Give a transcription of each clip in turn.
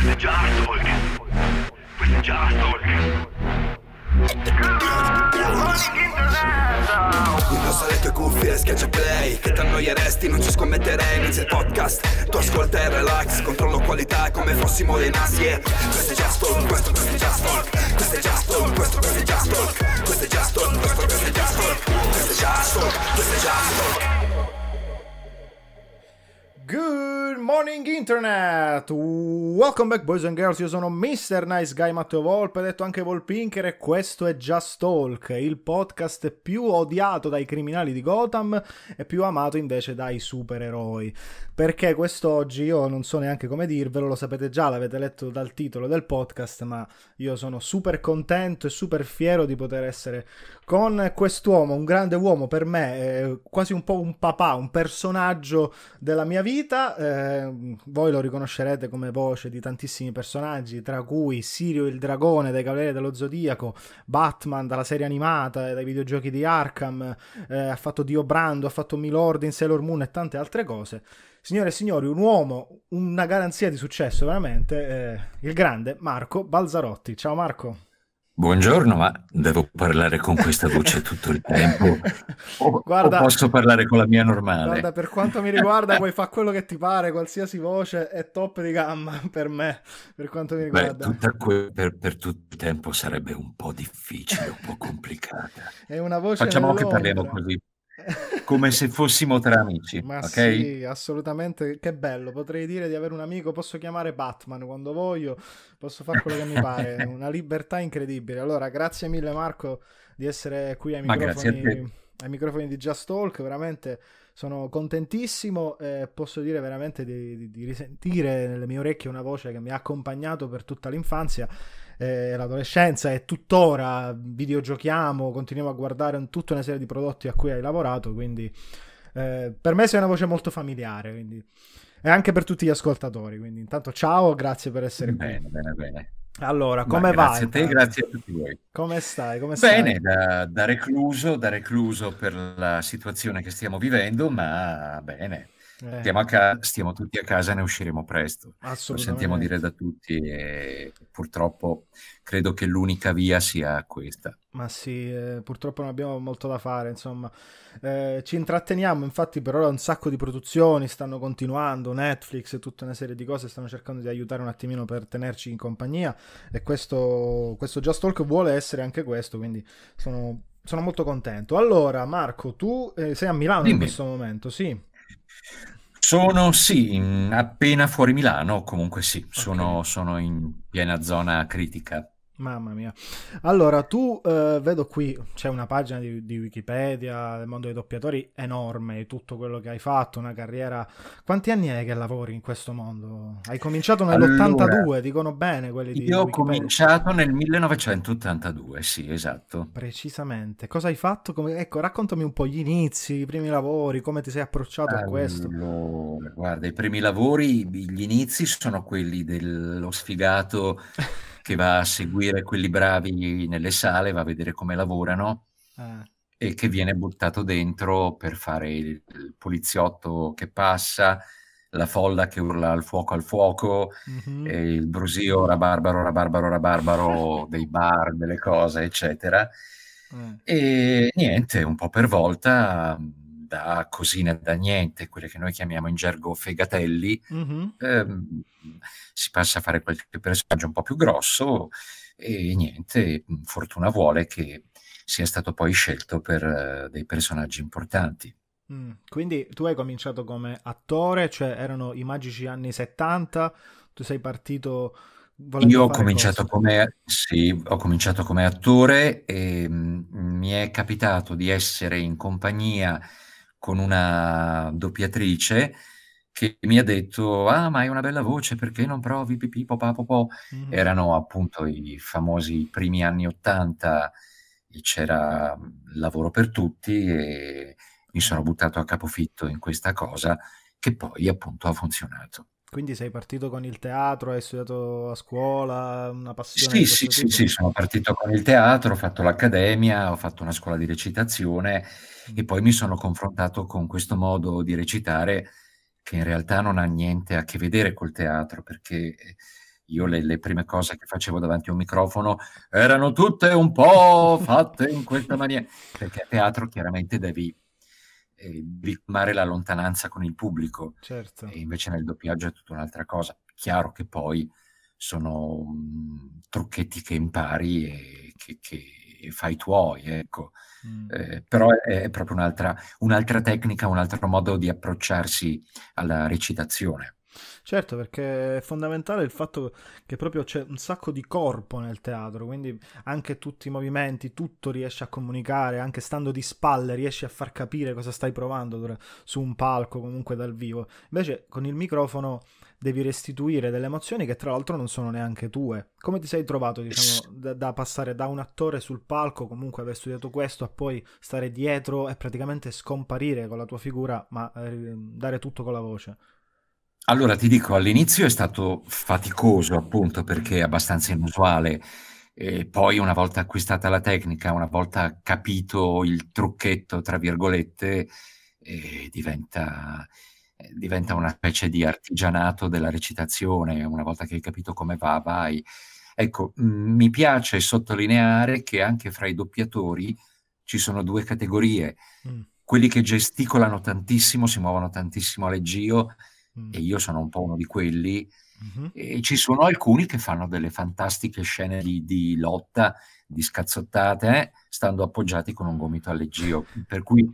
Questa è già la stalk. Questa è già la stalk. Indossa le tue cuffie, schiaccia play Che t'annoieresti, non ci scommetterei Inizia il podcast, tu ascolta e relax Controllo qualità come fossimo dei nasi yeah. Questo è già stalk, questo, questo è già stalk Questo è già stalk, questo, questo è già stalk Questo è già stalk, questo, questo è già stalk Questo è già stalk, questo è già stalk Good Good morning internet! Welcome back boys and girls, io sono Mr. Nice Guy Matteo Volpe, detto anche Volpinker e questo è Just Talk, il podcast più odiato dai criminali di Gotham e più amato invece dai supereroi. Perché quest'oggi io non so neanche come dirvelo, lo sapete già, l'avete letto dal titolo del podcast, ma io sono super contento e super fiero di poter essere con quest'uomo, un grande uomo per me, eh, quasi un po' un papà, un personaggio della mia vita. Eh, eh, voi lo riconoscerete come voce di tantissimi personaggi, tra cui Sirio il Dragone dai Cavalieri dello Zodiaco, Batman dalla serie animata e dai videogiochi di Arkham, eh, ha fatto Dio Brando, ha fatto Milord in Sailor Moon e tante altre cose. Signore e signori, un uomo, una garanzia di successo veramente, eh, il grande Marco Balzarotti. Ciao Marco. Buongiorno, ma devo parlare con questa voce tutto il tempo. O, guarda, o posso parlare con la mia normale. Guarda, per quanto mi riguarda, puoi fare quello che ti pare, qualsiasi voce è top di gamma per me. Per quanto mi riguarda, Beh, que- per, per, tutto il tempo sarebbe un po' difficile, un po' complicata. Facciamo che parliamo così come se fossimo tre amici. Ma okay? sì, assolutamente, che bello. Potrei dire di avere un amico, posso chiamare Batman quando voglio, posso fare quello che mi pare, una libertà incredibile. Allora, grazie mille Marco di essere qui ai microfoni, ai microfoni di Just Talk, veramente sono contentissimo e posso dire veramente di, di, di risentire nelle mie orecchie una voce che mi ha accompagnato per tutta l'infanzia eh, l'adolescenza e tuttora videogiochiamo, continuiamo a guardare un, tutta una serie di prodotti a cui hai lavorato, quindi eh, per me sei una voce molto familiare, quindi, e anche per tutti gli ascoltatori. Quindi intanto ciao, grazie per essere bene, qui. Bene, bene. bene. Allora, come va? Grazie a te, grazie a tutti voi. Come stai? Come Bene, Da, da, recluso, da recluso per la situazione che stiamo vivendo, ma bene. Eh. Stiamo, a ca- stiamo tutti a casa e ne usciremo presto. Lo sentiamo dire da tutti e purtroppo credo che l'unica via sia questa. Ma sì, eh, purtroppo non abbiamo molto da fare, insomma. Eh, ci intratteniamo, infatti per ora un sacco di produzioni stanno continuando, Netflix e tutta una serie di cose stanno cercando di aiutare un attimino per tenerci in compagnia e questo, questo Just Talk vuole essere anche questo, quindi sono, sono molto contento. Allora Marco, tu eh, sei a Milano Dimmi. in questo momento, sì? Sono sì, appena fuori Milano, comunque sì, sono, sono in piena zona critica. Mamma mia. Allora, tu eh, vedo qui c'è una pagina di, di, Wikipedia del mondo dei doppiatori enorme, tutto quello che hai fatto, una carriera. Quanti anni è che lavori in questo mondo? Hai cominciato nell'82, allora, dicono bene quelli di Io ho cominciato nel 1982, sì, esatto. Precisamente. Cosa hai fatto? Come... Ecco, raccontami un po' gli inizi, i primi lavori, come ti sei approcciato allora, a questo. Guarda, i primi lavori, gli inizi sono quelli dello sfigato che va a seguire quelli bravi nelle sale, va a vedere come lavorano ah. e che viene buttato dentro per fare il, il, poliziotto che passa, la folla che urla al fuoco al fuoco, mm-hmm. il brusio rabarbaro, rabarbaro, rabarbaro dei bar, delle cose, eccetera. Mm. E niente, un po' per volta da cosine da niente, quelle che noi chiamiamo in gergo fegatelli, mm-hmm. ehm, si passa a fare qualche personaggio un po' più grosso e niente, fortuna vuole che sia stato poi scelto per uh, dei personaggi importanti. quindi tu hai cominciato come attore, cioè erano i magici anni 70, tu sei partito... Io ho cominciato, come, sì, ho cominciato, come, attore e mh, mi è capitato di essere in compagnia con una doppiatrice che mi ha detto ah ma hai una bella voce perché non provi pipì popà popò mm-hmm. erano appunto i famosi primi anni Ottanta c'era lavoro per tutti e mi sono buttato a capofitto in questa cosa che poi appunto ha funzionato quindi sei partito con il teatro, hai studiato a scuola, una passione? Sì, sì, sì, sì, sono partito con il teatro, ho fatto l'accademia, ho fatto una scuola di recitazione mm. e poi mi sono confrontato con questo modo di recitare che in realtà non ha niente a che vedere col teatro, perché eh, io le, le prime cose che facevo davanti a un microfono erano tutte un po' fatte in questa maniera, perché a teatro chiaramente devi di ritmare la lontananza con il pubblico. Certo. E invece nel doppiaggio è tutta un'altra cosa. Chiaro che poi sono mh, trucchetti che impari e che, che fai tuoi, ecco. Mm. Eh, però è, è proprio un'altra, un'altra tecnica, un altro modo di approcciarsi alla recitazione. Certo, perché è fondamentale il fatto che proprio c'è un sacco di corpo nel teatro, quindi anche tutti i movimenti, tutto riesce a comunicare, anche stando di spalle riesci a far capire cosa stai provando su un palco, comunque dal vivo. Invece con il microfono devi restituire delle emozioni che tra l'altro non sono neanche tue. Come ti sei trovato, diciamo, da, da passare da un attore sul palco, comunque aver studiato questo, a poi stare dietro e praticamente scomparire con la tua figura, ma eh, dare tutto con la voce? Allora ti dico, all'inizio è stato faticoso appunto perché è abbastanza inusuale. E poi una volta acquistata la tecnica, una volta capito il trucchetto, tra virgolette, eh, diventa, eh, diventa, una specie di artigianato della recitazione. Una volta che hai capito come va, vai. Ecco, mm, mi piace sottolineare che anche fra i doppiatori ci sono due categorie. Mm. Quelli che gesticolano tantissimo, si muovono tantissimo a leggio mm. e io sono un po' uno di quelli, mm-hmm. e ci sono alcuni che fanno delle fantastiche scene di, di lotta, di scazzottate, eh, stando appoggiati con un gomito alleggio. per cui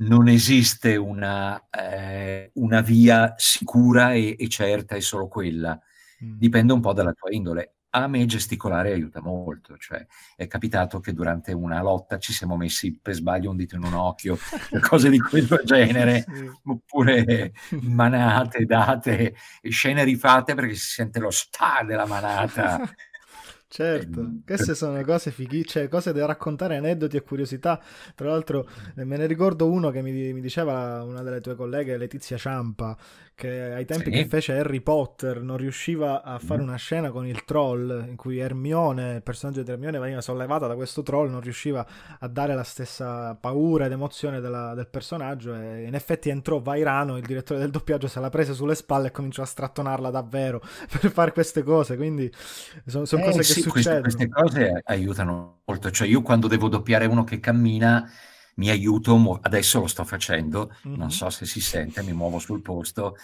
non esiste una, eh, una via sicura e, e, certa, è solo quella. Mm. Dipende un po' dalla tua indole a me gesticolare aiuta molto, cioè è capitato che durante una lotta ci siamo messi per sbaglio un dito in un occhio, cose di questo genere, oppure manate date, scene rifatte perché si sente lo sta della manata. Certo, ehm, queste sono cose fighi, cioè cose da raccontare, aneddoti e curiosità. Tra l'altro eh, me ne ricordo uno che mi, mi diceva una delle tue colleghe, Letizia Ciampa, che ai tempi sì. che fece Harry Potter non riusciva a mm. fare una scena con il troll in cui Hermione, il personaggio di Hermione veniva sollevata da questo troll, non riusciva a dare la stessa paura ed emozione della, del personaggio e in effetti entrò Vairano, il direttore del doppiaggio, se la prese sulle spalle e cominciò a strattonarla davvero per fare queste cose, quindi sono, sono eh, cose sì, che succedono. Queste, queste cose aiutano molto, cioè io quando devo doppiare uno che cammina mi aiuto, mu- adesso lo sto facendo, mm-hmm. non so se si sente, mi muovo sul posto,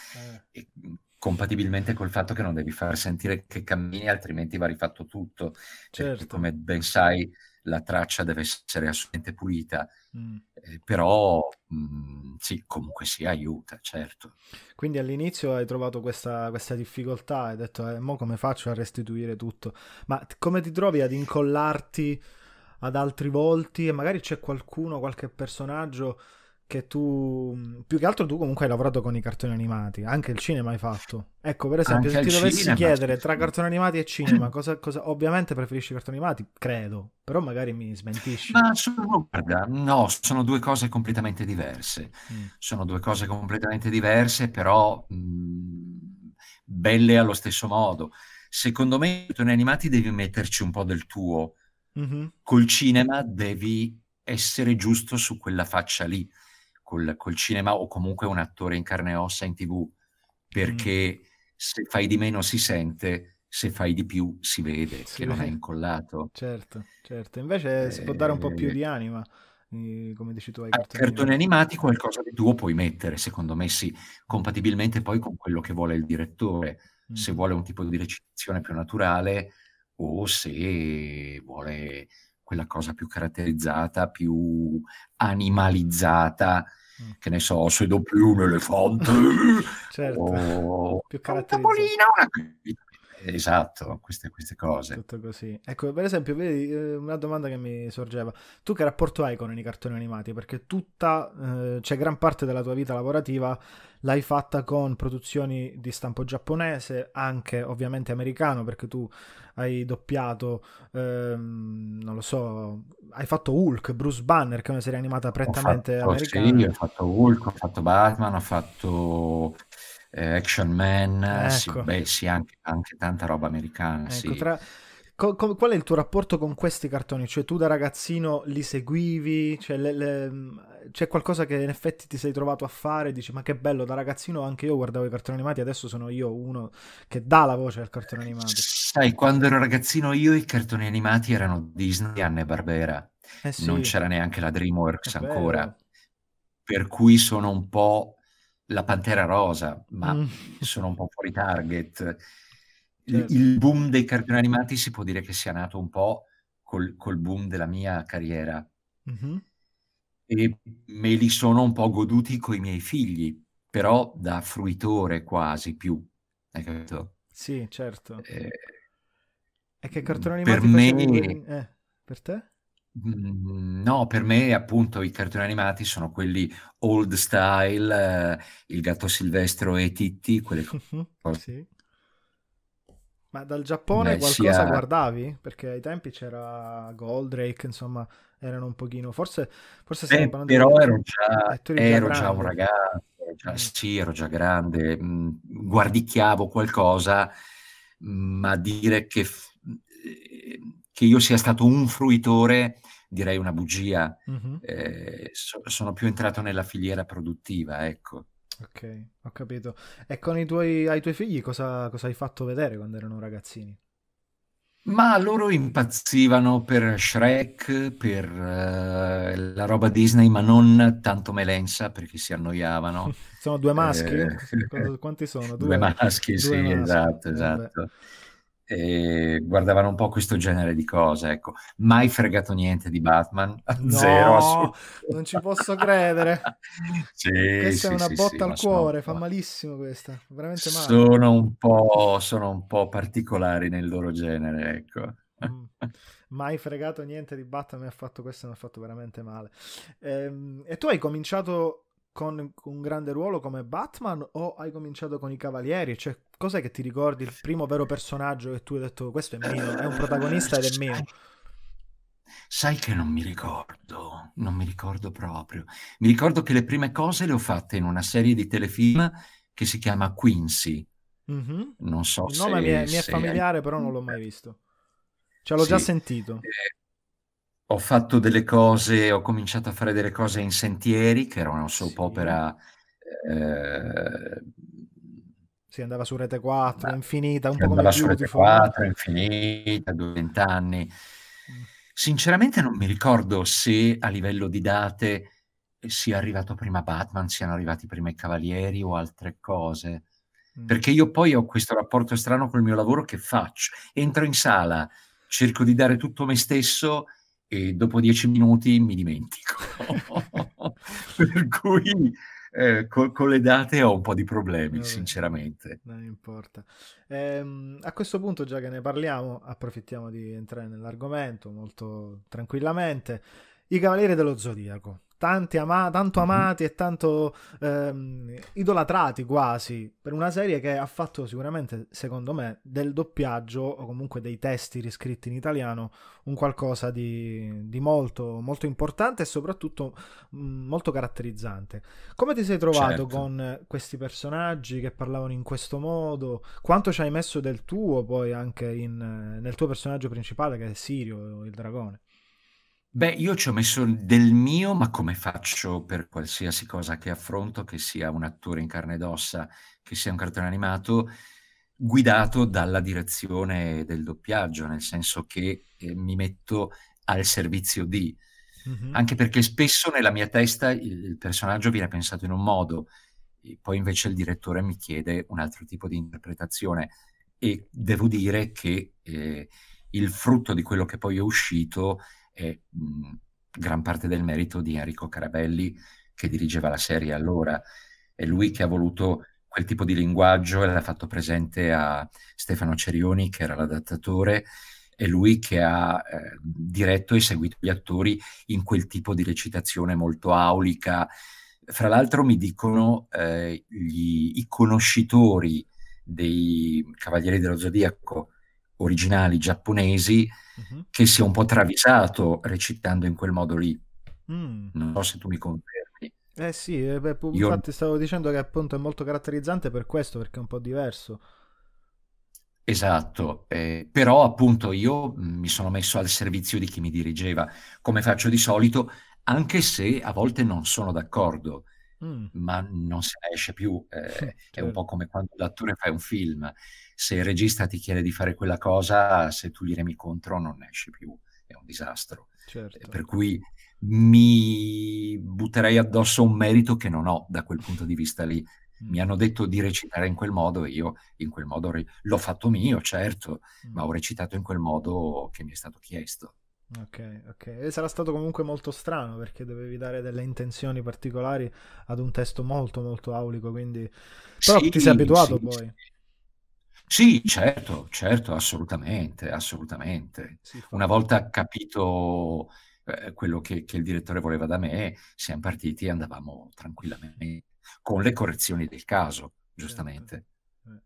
eh. e, mhmm, compatibilmente col fatto che non devi far sentire che cammini, altrimenti va rifatto tutto. Certo. come ben sai, la traccia deve essere assolutamente pulita, mm. eh, però mh, mhmm, sì, comunque si aiuta, certo. Quindi all'inizio hai trovato questa, questa difficoltà, hai detto, eh, mo come faccio a restituire tutto? Ma come ti trovi ad incollarti? ad altri volti e magari c'è qualcuno, qualche personaggio che tu più che altro tu comunque hai lavorato con i cartoni animati anche il cinema hai fatto ecco per esempio anche se ti dovessi cinema. chiedere tra cartoni animati e cinema cosa, cosa, ovviamente preferisci i cartoni animati credo però magari mi smentisci ma sono, guarda, no sono due cose completamente diverse mm. sono due cose completamente diverse però mh, mm, belle allo stesso modo secondo me i cartoni animati devi metterci un po' del tuo Mm-hmm. Col cinema devi essere giusto su quella faccia lì, col, col, cinema o comunque un attore in carne e ossa in tv, perché mm. se fai di meno si sente, se fai di più si vede si che non è incollato. Certo, certo. Invece eh, si può dare un po' più di anima, eh, come dici tu ai cartoni, animati. qualcosa di tuo puoi mettere, secondo me sì, compatibilmente poi con quello che vuole il direttore. Mm. Se mm-hmm. vuole un tipo di recitazione più naturale o se vuole quella cosa più caratterizzata, più animalizzata, mm. che ne so, se do più un elefante, certo. o più caratterizzata. un tavolino, una... Esatto, queste, queste cose. Tutto così. Ecco, per esempio, vedi, eh, una domanda che mi sorgeva. Tu che rapporto hai con i cartoni animati? Perché tutta, eh, cioè gran parte della tua vita lavorativa l'hai fatta con produzioni di stampo giapponese, anche ovviamente americano, perché tu hai doppiato, ehm, non lo so, hai fatto Hulk, Bruce Banner, che è una serie animata prettamente ho fatto, americana. Sì, ho fatto Hulk, ho fatto Batman, ho fatto eh, Action Man, ecco. sì, beh, sì anche, anche, tanta roba americana. Ecco, sì. tra... Co- co- qual è il tuo rapporto con questi cartoni? Cioè, tu da ragazzino li seguivi? Cioè, le, le... Mm, c'è qualcosa che in effetti ti sei trovato a fare? Dici, ma che bello, da ragazzino anche io guardavo i cartoni animati, adesso sono io uno che dà la voce al cartone animato. Sai, quando ero ragazzino io i cartoni animati erano Disney, Anne e Barbera. Eh sì. Non c'era neanche la DreamWorks ancora. Per cui sono un po' la Pantera Rosa, ma mm. sono un po' fuori target. Il, certo. il, boom dei cartoni animati si può dire che sia nato un po' col, col boom della mia carriera. Mm-hmm. E me li sono un po' goduti con i miei figli, però da fruitore quasi più, hai capito? Sì, certo. Eh, e che cartoni animati per me... Eh, per te? Mm, no, per me appunto i cartoni animati sono quelli old style, eh, il gatto silvestro e Titti, quelle cose. Sì. Ma dal Giappone Eh, qualcosa sia... guardavi? Perché ai tempi c'era Goldrake, insomma, erano un pochino... Forse, forse eh, stiamo Eh, di... però ero già, eh, già già un ragazzo, già- Mm. sì, ero già grande, mh, mm, guardicchiavo qualcosa, ma dire che, f- eh, che io sia stato un fruitore direi una bugia, mm-hmm. eh, so, sono più entrato nella filiera produttiva, ecco. Ok, ho capito. E con i tuoi, ai tuoi figli cosa, cosa hai fatto vedere quando erano ragazzini? Ma loro impazzivano per Shrek, per uh, la roba Disney, ma non tanto Melensa perché si annoiavano. sono due maschi? Eh, Quanti sono? Due, due maschi, due sì, maschi. esatto, esatto. Vabbè e guardavano un po' questo genere di cose, ecco. Mai fregato niente di Batman, no, zero Non ci posso credere. sì, questa sì, è una sì, botta al cuore, fa malissimo questa, veramente male. Sono un po', sono un po particolari nel loro genere, ecco. Mm. Mai fregato niente di Batman, mi ha fatto questo, mi ha fatto veramente male. Ehm, e tu hai cominciato con un grande ruolo come Batman o hai cominciato con i Cavalieri? Cioè, cos'è che ti ricordi il primo vero personaggio che tu hai detto questo è mio, è un eh, protagonista ed è mio? Sai che non mi ricordo, non mi ricordo proprio. Mi ricordo che le prime cose le ho fatte in una serie di telefilm che si chiama Quincy. Mm-hmm. Non so il se... mi è, mi è familiare, hai... però non l'ho mai visto. Ce cioè, l'ho sì. già sentito. Eh, ho fatto delle cose, ho cominciato a fare delle cose in sentieri, che era una soap sì. opera eh, si andava su Rete 4, Ma, infinita, un po' come andava su Rete 4, infinita, 20 anni. Mm. Sinceramente non mi ricordo se a livello di date eh, sia arrivato prima Batman, siano arrivati prima i Cavalieri o altre cose. Mm. Perché io poi ho questo rapporto strano col mio lavoro che faccio. Entro in sala, cerco di dare tutto me stesso e dopo dieci minuti mi dimentico. per cui eh, con, con le date ho un po' di problemi, Vabbè, sinceramente. Non importa. Ehm, a questo punto, già che ne parliamo, approfittiamo di entrare nell'argomento molto tranquillamente. I Cavalieri dello Zodiaco. Ama- tanto mm-hmm. amati e tanto ehm, idolatrati quasi per una serie che ha fatto sicuramente, secondo me, del doppiaggio o comunque dei testi riscritti in italiano un qualcosa di, di molto, molto importante e soprattutto mh, mm, molto caratterizzante. Come ti sei trovato certo. con questi personaggi che parlavano in questo modo? Quanto ci hai messo del tuo poi anche in, nel tuo personaggio principale che è Sirio, il dragone? Beh, io ci ho messo del mio, ma come faccio per qualsiasi cosa che affronto, che sia un attore in carne ed ossa, che sia un cartone animato, guidato dalla direzione del doppiaggio, nel senso che eh, mi metto al servizio di. Mm-hmm. Anche perché spesso nella mia testa il, il personaggio viene pensato in un modo, poi invece il direttore mi chiede un altro tipo di interpretazione e devo dire che eh, il frutto di quello che poi è uscito è è mh, mhmm, gran parte del merito di Enrico Carabelli che dirigeva la serie allora. È lui che ha voluto quel tipo di linguaggio e l'ha fatto presente a Stefano Cerioni, che era l'adattatore, è lui che ha eh, diretto e seguito gli attori in quel tipo di recitazione molto aulica. Fra l'altro mi dicono eh, gli, i conoscitori dei Cavalieri dello Zodiaco originali giapponesi uh-huh. che si è un po' travisato recitando in quel modo lì. Mm. Non so se tu mi confermi. Eh sì, eh, beh, infatti stavo dicendo che appunto è molto caratterizzante per questo, perché è un po' diverso. Esatto, eh, però appunto io mm, mi sono messo al servizio di chi mi dirigeva, come faccio di solito, anche se a volte non sono d'accordo mm. ma non se ne esce più. Eh, certo. È un certo. po' come quando l'attore fa un film, se il regista ti chiede di fare quella cosa, se tu gli remi contro non ne esci più, è un disastro. Eh, certo. Per cui mi butterei addosso un merito che non ho da quel punto di vista lì. Mi mm. hanno detto di recitare in quel modo e io in quel modo re- l'ho fatto mio, certo, mm. ma ho recitato in quel modo che mi è stato chiesto. Ok, ok. E sarà stato comunque molto strano perché dovevi dare delle intenzioni particolari ad un testo molto molto aulico, quindi... Però sì, ti sei abituato sì, poi. Sì, certo, certo, assolutamente, assolutamente. Sì, Una volta capito eh, quello che, che il direttore voleva da me, siamo partiti e andavamo tranquillamente, con le correzioni del caso, certo. giustamente. Certo.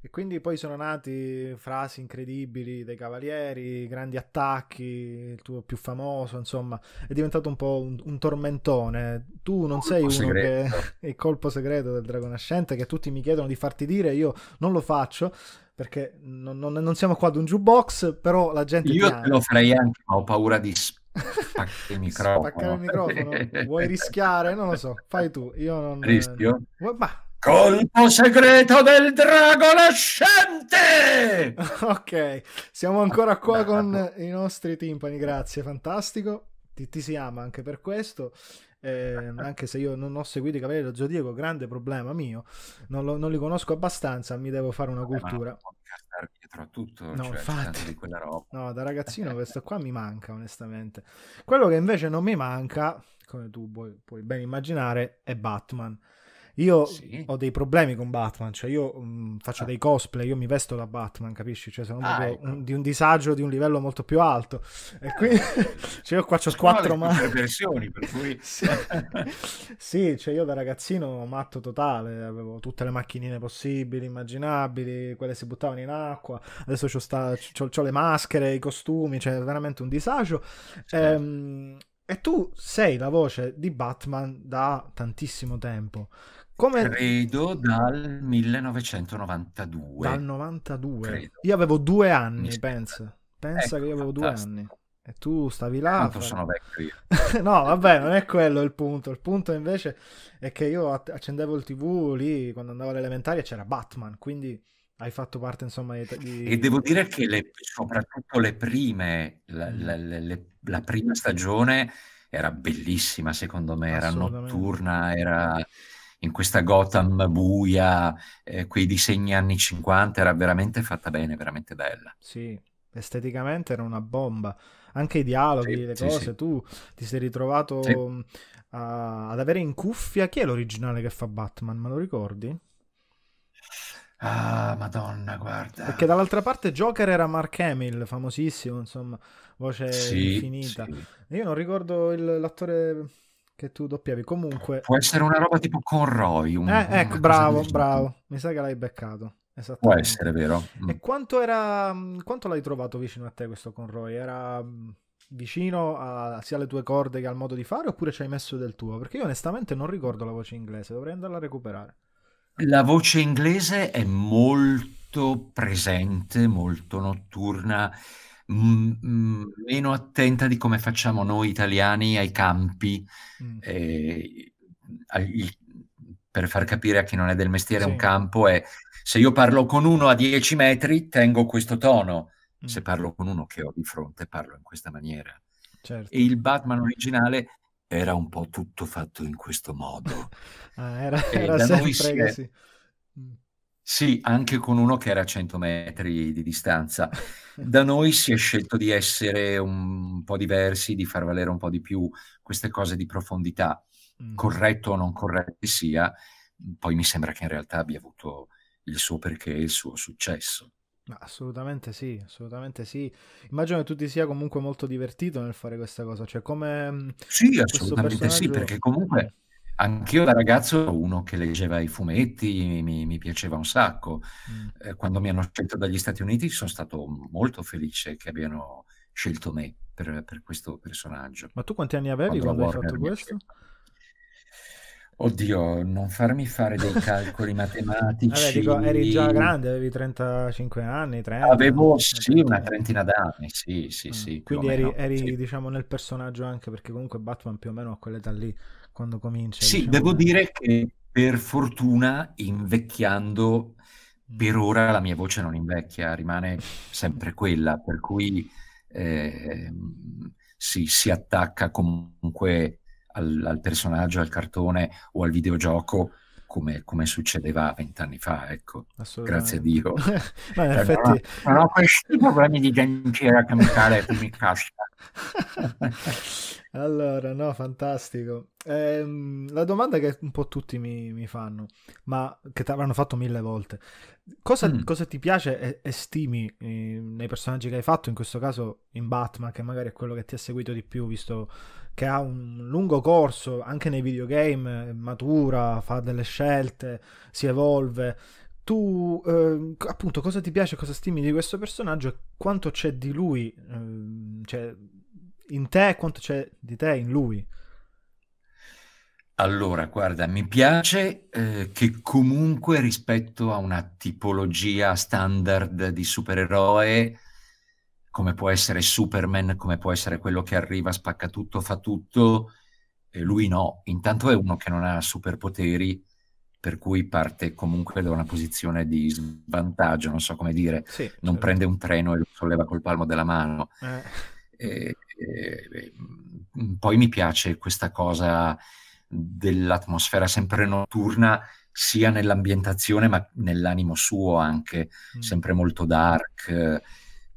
E quindi poi sono nati frasi incredibili dei cavalieri, grandi attacchi, il tuo più famoso, insomma, è diventato un po' un, un tormentone. Tu non colpo sei uno segreto. che il colpo segreto del Dragon Ascente che tutti mi chiedono di farti dire, io non lo faccio perché non, non, non siamo qua ad un jukebox, però la gente... Io te lo farei anche, ma ho paura di spaccare il microfono. Spaccare il microfono, vuoi rischiare? Non lo so, fai tu, io non... Rischio? Ma Colpo segreto del drago nascente! ok, siamo ancora qua con i nostri timpani, grazie, fantastico. Ti, ti si ama anche per questo. Eh, anche se io non ho seguito i Cavalieri dello Zodiaco, grande problema mio, non, lo, non, li conosco abbastanza, mi devo fare una eh, cultura. Eh, dietro a tutto, no, cioè, infatti, no, da ragazzino questo qua mi manca onestamente. Quello che invece non mi manca, come tu puoi, puoi ben immaginare, è Batman. Io sì. ho dei problemi con Batman, cioè io mh, mm, faccio ah. dei cosplay, io mi vesto da Batman, capisci? Cioè sono ah, ecco. un, di un disagio di un livello molto più alto. E qui, ah. cioè io qua c'ho quattro mani. versioni, per cui sì. sì, cioè io da ragazzino matto totale, avevo tutte le macchinine possibili, immaginabili, quelle si buttavano in acqua. Adesso c'ho, sta, c'ho, c'ho le maschere, i costumi, cioè veramente un disagio. Certo. Ehm, e tu sei la voce di Batman da tantissimo tempo. Come... Credo dal 1992. Dal 92. Credo. Io avevo due anni, pensa. Pensa ecco, che io avevo fantastico. due anni. E tu stavi là. Quanto fare... sono vecchio no, vabbè, non è quello il punto. Il punto invece è che io accendevo il tv lì quando andavo all'elementare e c'era Batman, quindi hai fatto parte insomma di... E devo dire che le, soprattutto le prime, la, mm. la, le, la, prima stagione era bellissima secondo me, era notturna, era in questa Gotham buia, eh, quei disegni anni 50, era veramente fatta bene, veramente bella. Sì, esteticamente era una bomba. Anche i dialoghi, sì, le sì, cose, sì. tu ti sei ritrovato mm, a, ad avere in cuffia chi è l'originale che fa Batman, me lo ricordi? Ah, madonna, guarda. Perché dall'altra parte Joker era Mark Hamill, famosissimo, insomma, voce infinita. Io non ricordo il, l'attore che tu doppiavi comunque. Può essere una roba tipo Conroy. Un, eh, ecco, bravo, bravo. Mi sa che l'hai beccato. Può essere vero. E mm. quanto, era, mm, quanto l'hai trovato vicino a te questo Conroy? Era mm, vicino a, sia alle tue corde che al modo di fare oppure ci hai messo del tuo? Perché io onestamente non ricordo la voce inglese, dovrei andarla a recuperare. La voce inglese è molto presente, molto notturna m- m- meno attenta di come facciamo noi italiani ai campi, mm. eh, al, il, per far capire a chi non è del mestiere sì. un campo è se io parlo con uno a 10 metri tengo questo tono, mm. se parlo con uno che ho di fronte parlo in questa maniera. Certo. E il Batman originale era un po' tutto fatto in questo modo. ah, era, era sempre, è... Mm. Sì, anche con uno che era a 100 metri di distanza. Da noi si è scelto di essere un po' diversi, di far valere un po' di più queste cose di profondità, mm. corretto o non corretto che sia, poi mi sembra che in realtà abbia avuto il suo perché e il suo successo. Assolutamente sì, assolutamente sì. Immagino che tu ti sia comunque molto divertito nel fare questa cosa, cioè come... Sì, assolutamente personaggio... sì, perché comunque... Anch'io da ragazzo ero uno che leggeva i fumetti, mi, mi piaceva un sacco. Mm. Eh, quando mi hanno scelto dagli Stati Uniti sono stato molto felice che abbiano scelto me per, per questo personaggio. Ma tu quanti anni avevi quando, quando hai fatto questo? Oddio, non farmi fare dei calcoli matematici. Vabbè, dico, eri già grande, avevi 35 anni, 30, Avevo sì, una trentina d'anni, sì, sì, mm. sì. Quindi eri, meno, eri sì. diciamo nel personaggio anche, perché comunque Batman più o meno a quell'età lì quando comincia. Sì, diciamo... devo dire che per fortuna invecchiando per mm. ora la mia voce non invecchia, rimane sempre quella, per cui eh, si, si, attacca comunque al, al, personaggio, al cartone o al videogioco come, come succedeva vent'anni fa, ecco, grazie a Dio. Ma in cioè, effetti... non, ho, non ho questi problemi di dentiera a cambiare, mi casca. allora, no, fantastico. Ehm, la domanda che un po' tutti mi, mi fanno, ma che ti avranno fatto mille volte, cosa, mm. cosa ti piace e, e stimi eh, nei personaggi che hai fatto, in questo caso in Batman, che magari è quello che ti ha seguito di più, visto che ha un lungo corso anche nei videogame, eh, matura, fa delle scelte, si evolve tu eh, appunto cosa ti piace, cosa stimi di questo personaggio e quanto c'è di lui, eh, cioè in te quanto c'è di te in lui. Allora, guarda, mi piace eh, che comunque rispetto a una tipologia standard di supereroe, come può essere Superman, come può essere quello che arriva, spacca tutto, fa tutto, eh, lui no. Intanto è uno che non ha superpoteri per cui parte comunque da una posizione di svantaggio, non so come dire, sì, non certo. prende un treno e lo solleva col palmo della mano. Eh. E, e, mm, poi mi piace questa cosa dell'atmosfera sempre notturna, sia nell'ambientazione ma nell'animo suo anche, mm. sempre molto dark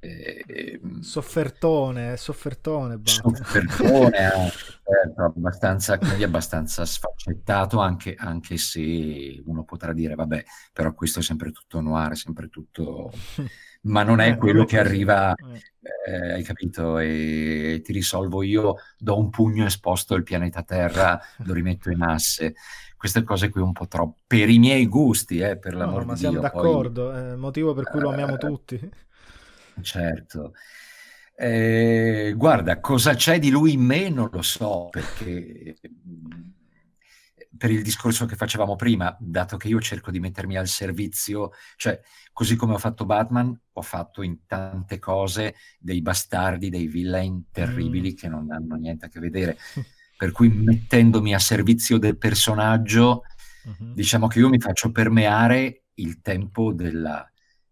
Ehm, soffertone, soffertone, soffertone eh, certo, abbastanza, quindi abbastanza sfaccettato anche, anche, se uno potrà dire vabbè però questo è sempre tutto noir, sempre tutto ma non è eh, quello che arriva eh. eh, hai capito e, e ti risolvo io do un pugno esposto il pianeta Terra lo rimetto in asse queste cose qui un po' troppo per i miei gusti eh, per l'amor no, ma siamo d'accordo, Poi, motivo per cui lo amiamo tutti certo. Eh, guarda, cosa c'è di lui in me non lo so, perché ehm, per il discorso che facevamo prima, dato che io cerco di mettermi al servizio, cioè così come ho fatto Batman, ho fatto in tante cose dei bastardi, dei villain terribili mm. che non hanno niente a che vedere. Per cui mettendomi a servizio del personaggio, mm-hmm. diciamo che io mi faccio permeare il tempo della,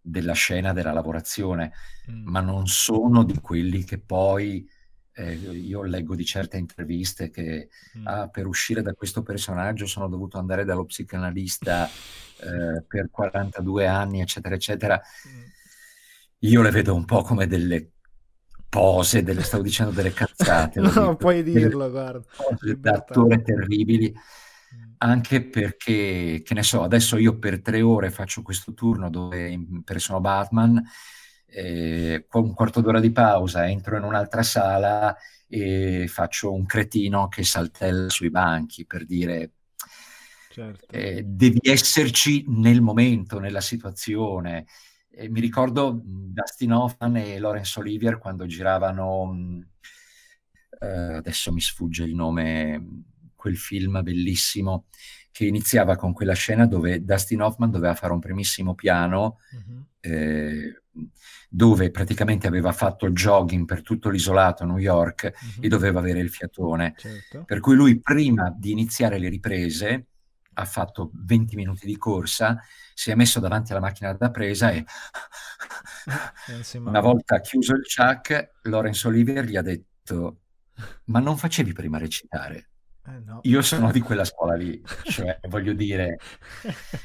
della scena, della lavorazione, mm. ma non sono di quelli che poi eh, io leggo di certe interviste che mm. ah, per uscire da questo personaggio sono dovuto andare dallo psicanalista eh, per 42 anni, eccetera, eccetera. Mm. Io le vedo un po' come delle pose, delle, stavo dicendo delle cazzate. no, dico, puoi dirlo, guarda. Pose d'attore terribili. Anche perché, che ne so, adesso io per tre ore faccio questo turno dove sono Batman, eh, un quarto d'ora di pausa, entro in un'altra sala e faccio un cretino che saltella sui banchi per dire certo. eh, devi esserci nel momento, nella situazione. E mi ricordo Dustin Hoffman e Laurence Olivier quando giravano, mm, eh, adesso mi sfugge il nome, quel film bellissimo che iniziava con quella scena dove Dustin Hoffman doveva fare un primissimo piano uh-huh. eh, dove praticamente aveva fatto jogging per tutto l'isolato New York uh-huh. e mhm. doveva avere il fiatone. Certo. Per cui lui prima di iniziare le riprese ha fatto 20 minuti di corsa, si è messo davanti alla macchina da presa e eh, una volta chiuso il chuck, Lawrence Oliver gli ha detto ma non facevi prima recitare? Eh, no. Io sono di quella scuola lì, cioè voglio dire,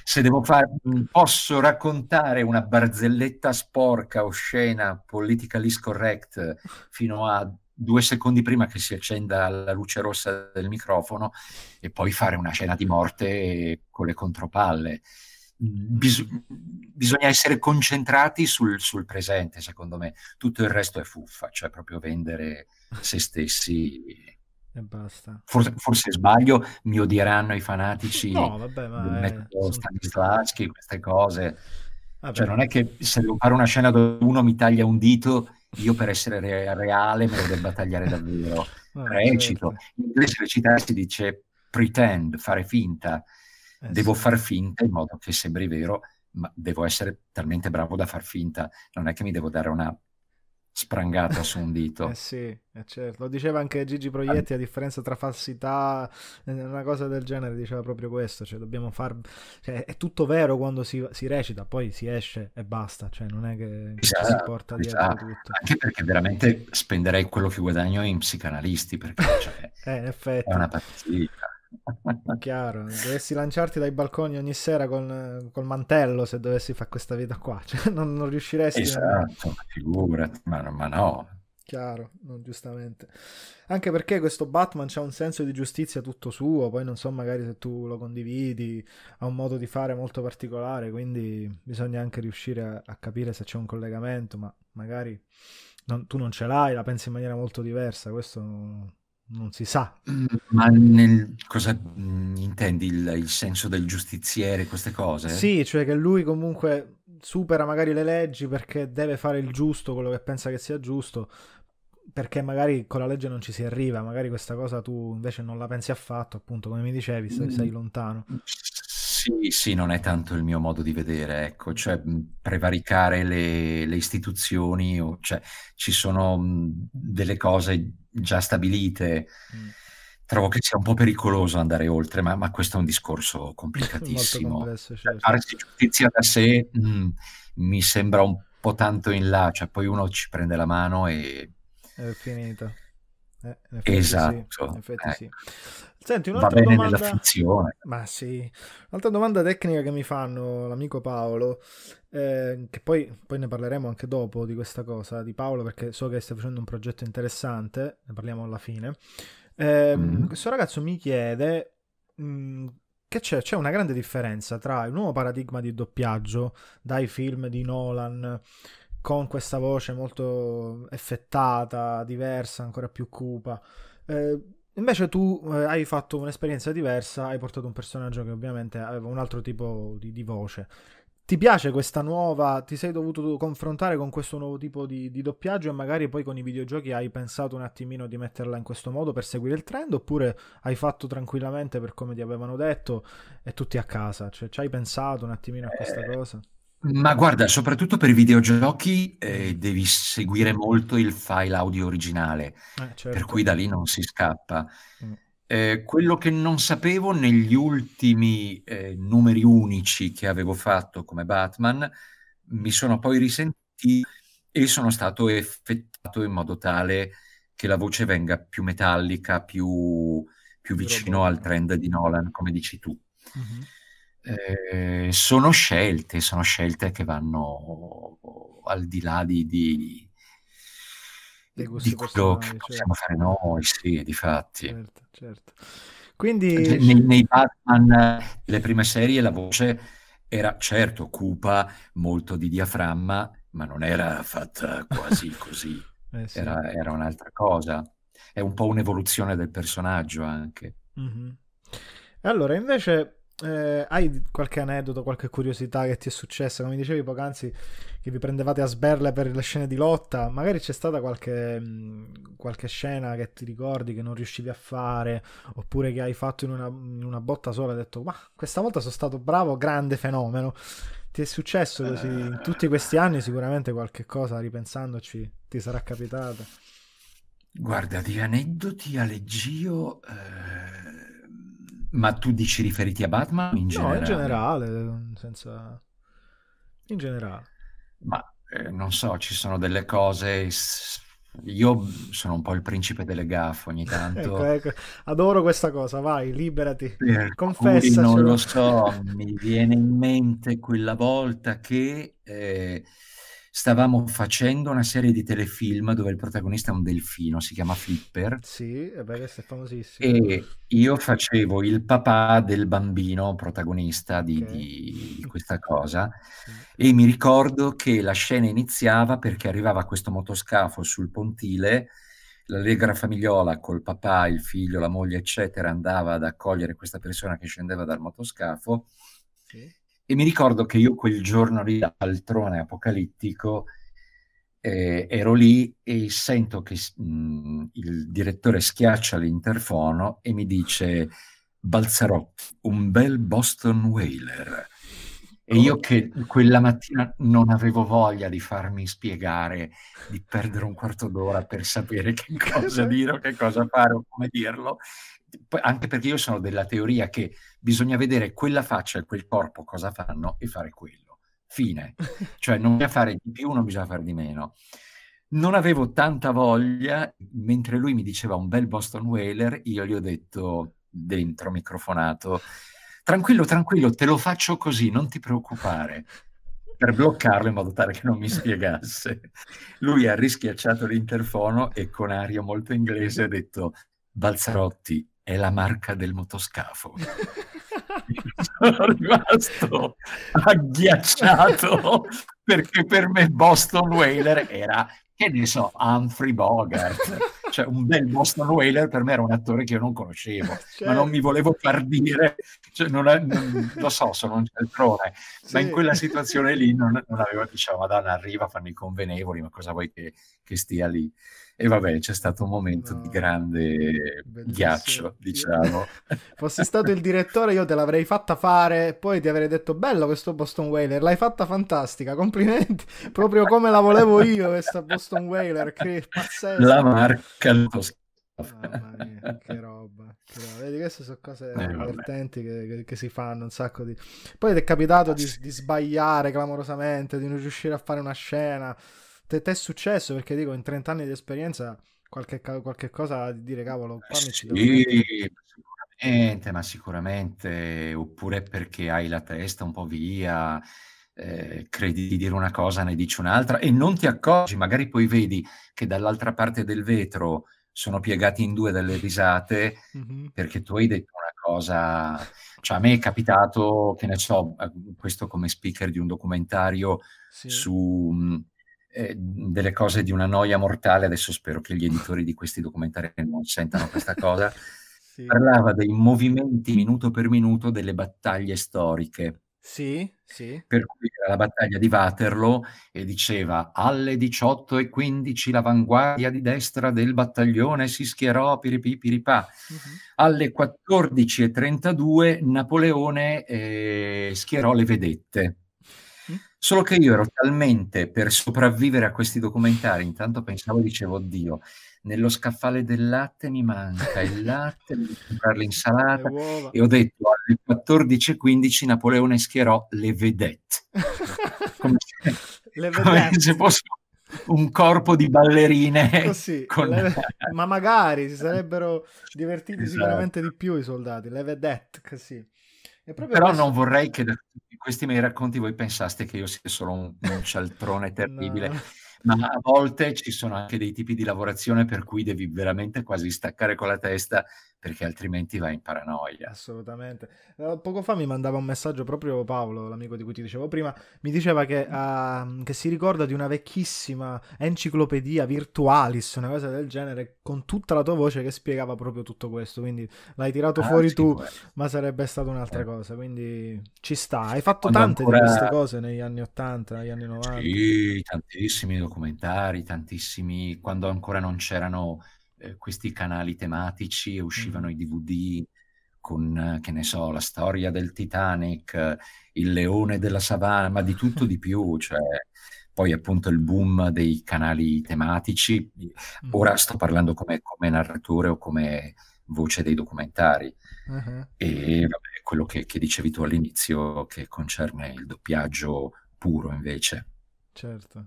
se devo fare, mm, posso raccontare una barzelletta sporca, oscena, politically correct fino a due secondi prima che si accenda la luce rossa del microfono e poi fare una scena di morte con le contropalle. Mm, bis- bisogna essere concentrati sul, sul, presente, secondo me. Tutto il resto è fuffa, cioè proprio vendere se stessi e basta. Forse, forse, sbaglio, mi odieranno i fanatici no, vabbè, ma è... Stanislavski, queste cose. Vabbè. Cioè, non è che se devo fare una scena dove uno mi taglia un dito, io per essere re- reale me lo debba tagliare davvero. vabbè, Recito. Certo. In inglese recitare si dice pretend, fare finta. Eh, devo sì. far finta in modo che sembri vero, ma devo essere talmente bravo da far finta. Non è che mi devo dare una sprangata su un dito. eh sì, eh certo. Lo diceva anche Gigi Proietti, la differenza tra falsità e eh, una cosa del genere, diceva proprio questo, cioè dobbiamo far... Cioè, è tutto vero quando si, si, recita, poi si esce e basta, cioè non è che esatto, si porta dietro esatto. tutto. Anche perché veramente spenderei quello che guadagno in psicanalisti, perché cioè, eh, è una partita. Chiaro, dovessi lanciarti dai balconi ogni sera con, col mantello se dovessi fare questa vita qua, cioè, non, non riusciresti. Esatto, a... figurati, ma, ma no. Chiaro, no, giustamente. Anche perché questo Batman ha un senso di giustizia tutto suo, poi non so magari se tu lo condividi, ha un modo di fare molto particolare, quindi bisogna anche riuscire a, a capire se c'è un collegamento, ma magari non, tu non ce l'hai, la pensi in maniera molto diversa, questo non si sa. Ma nel, cosa mm, intendi il, il, senso del giustiziere, queste cose? Sì, cioè che lui comunque supera magari le leggi perché deve fare il giusto, quello che pensa che sia giusto, perché magari con la legge non ci si arriva, magari questa cosa tu invece non la pensi affatto, appunto come mi dicevi, stai, sei mm. lontano. Sì, sì, non è tanto il mio modo di vedere, ecco, cioè mhmm, prevaricare le, le istituzioni, o- cioè ci sono mh, mhmm, delle cose già stabilite. Mm. Trovo che sia un po' pericoloso andare oltre, ma, ma questo è un discorso complicatissimo. complesso, certo. Cioè, farsi giustizia da sé, mh, mhmm, mi sembra un po' tanto in là, cioè poi uno ci prende la mano e... È finito. Eh, in effetti sì, esatto, in Esatto, effetti sì. Ecco. Senti, va bene domanda... nella funzione. Ma sì. Un'altra domanda tecnica che mi fanno l'amico Paolo, eh, che poi, poi, ne parleremo anche dopo di questa cosa, di Paolo, perché so che stai facendo un progetto interessante, ne parliamo alla fine. Eh, mm. Questo ragazzo mi chiede mh, mm, che c'è, c'è una grande differenza tra il nuovo paradigma di doppiaggio dai film di Nolan con questa voce molto effettata, diversa, ancora più cupa. Eh, Invece tu eh, hai fatto un'esperienza diversa, hai portato un personaggio che ovviamente aveva un altro tipo di, di voce. Ti piace questa nuova, ti sei dovuto confrontare con questo nuovo tipo di, di, doppiaggio e magari poi con i videogiochi hai pensato un attimino di metterla in questo modo per seguire il trend oppure hai fatto tranquillamente per come ti avevano detto e tutti a casa? Cioè, ci hai pensato un attimino a questa eh, cosa? Ma guarda, soprattutto per i videogiochi eh, devi seguire molto il file audio originale, eh, certo. per cui da lì non si scappa. Mm. Eh, quello che non sapevo negli ultimi eh, numeri unici che avevo fatto come Batman, mi sono poi risentito e sono stato effettuato in modo tale che la voce venga più metallica, più, più vicino al trend di Nolan, come dici tu. Mm-hmm. Eh, sono scelte, sono scelte che vanno al di là di, di, di quello che cioè. possiamo fare noi, sì, di fatti. Certo, certo. Quindi... Cioè, nei, nei Batman, le prime serie, la voce era certo cupa, molto di diaframma, ma non era fatta quasi così, eh sì. era, era, un'altra cosa. È un po' un'evoluzione del personaggio anche. Mm-hmm. Allora, invece, eh, hai qualche aneddoto, qualche curiosità che ti è successa? Come dicevi poc'anzi, che vi prendevate a sberle per le scene di lotta, magari c'è stata qualche, mh, mm, qualche scena che ti ricordi che non riuscivi a fare, oppure che hai fatto in una, in una botta sola e hai detto, ma questa volta sono stato bravo, grande fenomeno. Ti è successo così eh. in tutti questi anni? Sicuramente qualche cosa, ripensandoci, ti sarà capitata. Guarda, di aneddoti a leggio... Eh ma tu dici riferiti a Batman in no, generale? No, in generale, senza... in generale. Ma eh, non so, ci sono delle cose... Io sono un po' il principe delle gaffe ogni tanto. ecco, ecco. Adoro questa cosa, vai, liberati. Confessa. Non lo so, mi viene in mente quella volta che... Eh stavamo facendo una serie di telefilm dove il protagonista è un delfino, si chiama Flipper. Sì, è bello, è famosissimo. E io facevo il papà del bambino protagonista di, okay. di, di questa cosa e mi ricordo che la scena iniziava perché arrivava questo motoscafo sul pontile l'allegra famigliola col papà, il figlio, la moglie, eccetera, andava ad accogliere questa persona che scendeva dal motoscafo okay. E mi ricordo che io quel giorno lì, al trone apocalittico, eh, ero lì e sento che mh, mm, il direttore schiaccia l'interfono e mi dice Balzarotti, un bel Boston Whaler. E io oh. che quella mattina non avevo voglia di farmi spiegare, di perdere un quarto d'ora per sapere che cosa dire o che cosa fare o come dirlo, anche perché io sono della teoria che bisogna vedere quella faccia e quel corpo cosa fanno e fare quello. Fine. Cioè non bisogna fare di più, non bisogna fare di meno. Non avevo tanta voglia, mentre lui mi diceva un bel Boston Whaler, io gli ho detto dentro microfonato, tranquillo, tranquillo, te lo faccio così, non ti preoccupare, per bloccarlo in modo tale che non mi spiegasse. Lui ha rischiacciato l'interfono e con aria molto inglese ha detto, Balzarotti, è la marca del motoscafo. sono rimasto agghiacciato perché per me Boston Whaler era, che ne so, Humphrey Bogart. Cioè un bel Boston Whaler per me era un attore che io non conoscevo, cioè... ma non certo. mi volevo far dire, cioè, non, non, lo so, sono un celtrone, sì. ma in quella situazione lì non, non avevo, diciamo, Madonna arriva, fanno i convenevoli, ma cosa vuoi che, che stia lì? E vabbè, c'è stato un momento no, di ah, grande bellissimo. ghiaccio, diciamo. Fossi stato il direttore, io te l'avrei fatta fare, poi ti avrei detto: Bello questo Boston Whaler, l'hai fatta fantastica, complimenti, proprio come la volevo io, questa Boston Whaler, che pazzesca. La marca del Mamma mia, che roba, che roba. Vedi, queste sono cose eh, divertenti che, che, che, si fanno un sacco di... Poi ti è capitato di, di, sbagliare clamorosamente, di non riuscire a fare una scena te, te è successo perché dico in 30 anni di esperienza qualche, qualche cosa di dire cavolo qua eh mi ci sicuramente ma sicuramente oppure perché hai la testa un po' via eh, credi di dire una cosa ne dici un'altra e non ti accorgi magari poi vedi che dall'altra parte del vetro sono piegati in due dalle risate mm-hmm. perché tu hai detto una cosa cioè a me è capitato che ne so eh, questo come speaker di un documentario sì. su eh, delle cose di una noia mortale, adesso spero che gli editori di questi documentari non sentano questa cosa, sì. parlava dei movimenti minuto per minuto delle battaglie storiche. Sì, sì. Per cui era la battaglia di Waterloo e diceva alle 18.15 l'avanguardia di destra del battaglione si schierò piripi piripà. Uh-huh. Mhm. Alle 14.32 Napoleone eh, schierò le vedette. Solo che io ero talmente per sopravvivere a questi documentari, intanto pensavo e dicevo, oddio, nello scaffale del latte mi manca il latte, devo comprare l'insalata. E ho detto, alle 14.15 Napoleone schierò le vedette. come se, le vedette. Come se fosse un corpo di ballerine. Così, con... le... ma magari si sarebbero divertiti esatto. sicuramente di più i soldati, le vedette, così. Però non vorrei che da tutti questi miei racconti voi pensaste che io sia solo un, un cialtrone terribile. no ma a volte ci sono anche dei tipi di lavorazione per cui devi veramente quasi staccare con la testa perché altrimenti va in paranoia. Assolutamente. Eh, poco fa mi mandava un messaggio proprio Paolo, l'amico di cui ti dicevo prima, mi diceva che, uh, che si ricorda di una vecchissima enciclopedia virtualis, una cosa del genere, con tutta la tua voce che spiegava proprio tutto questo, quindi l'hai tirato ah, fuori tu, beh. ma sarebbe stata un'altra eh. cosa, quindi ci sta. Hai fatto Quando tante ancora... di queste cose negli anni 80, negli anni 90. Sì, tantissimi documentari, tantissimi... Quando ancora non c'erano eh, questi canali tematici, uscivano mm. i DVD con, eh, che ne so, la storia del Titanic, eh, il leone della savana, ma di tutto di più, cioè, poi appunto il boom dei canali tematici. Mm. Ora sto parlando come, come narratore o come voce dei documentari. Uh-huh. E vabbè, quello che, che, dicevi tu all'inizio che concerne il doppiaggio puro invece. Certo.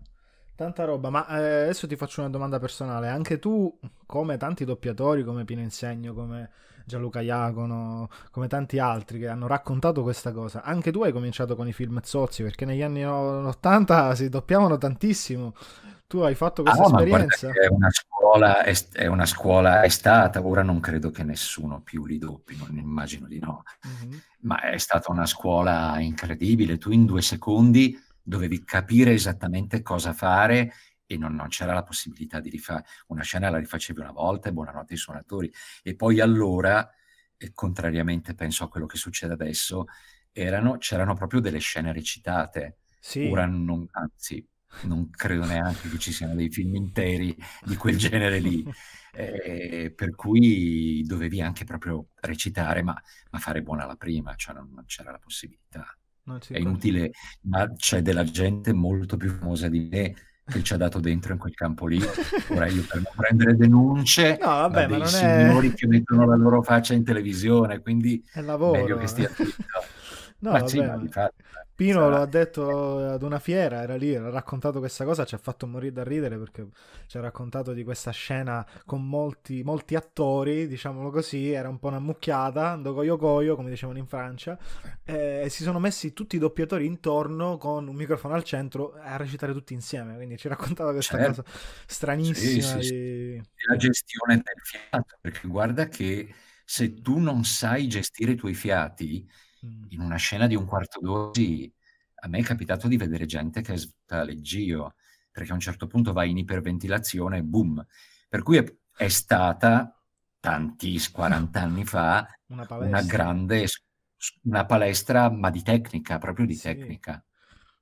Tanta roba, ma eh, adesso ti faccio una domanda personale. Anche tu, come tanti doppiatori, come Pino Insegno, come Gianluca Iacono, come tanti altri che hanno raccontato questa cosa, anche tu hai cominciato con i film zozzi, perché negli anni 80 si doppiavano tantissimo. Tu hai fatto questa ah, no, esperienza? È una, scuola, è, è una, scuola, è, stata, ora non credo che nessuno più li doppi, non immagino di no, mm-hmm. ma è stata una scuola incredibile. Tu in due secondi dovevi capire esattamente cosa fare e non, non c'era la possibilità di rifare una scena, la rifacevi una volta e buonanotte ai suonatori. E poi allora, e contrariamente penso a quello che succede adesso, erano, c'erano proprio delle scene recitate. Sì. Ora non, anzi, non credo neanche che ci siano dei film interi di quel genere lì, eh, per cui dovevi anche proprio recitare, ma, ma, fare buona la prima, cioè non, non c'era la possibilità è inutile, ma c'è della gente molto più famosa di me che ci ha dato dentro in quel campo lì. Ora io per non prendere denunce, no, vabbè, ma, ma dei signori è... che mettono la loro faccia in televisione, quindi è lavoro, meglio che stia attento. Eh. no, ma vabbè, sì, ma... infatti, Pino Sarà... lo ha detto ad una fiera, era lì, ha raccontato questa cosa, ci ha fatto morire da ridere perché ci ha raccontato di questa scena con molti, molti attori, diciamolo così, era un po' una mucchiata, andò coio coio, come dicevano in Francia, e eh, si sono messi tutti i doppiatori intorno con un microfono al centro a recitare tutti insieme, quindi ci ha raccontato questa certo. cosa stranissima. Sì, sì, di... La gestione del fiato, perché guarda che se tu non sai gestire i tuoi fiati Mm. In una scena di un quarto d'ora a me è capitato di vedere gente che è svuota leggio, perché a un certo punto vai in iperventilazione e boom. Per cui è, è stata, tanti 40 anni fa, una, palestra. una grande una palestra, ma di tecnica, proprio di sì. tecnica.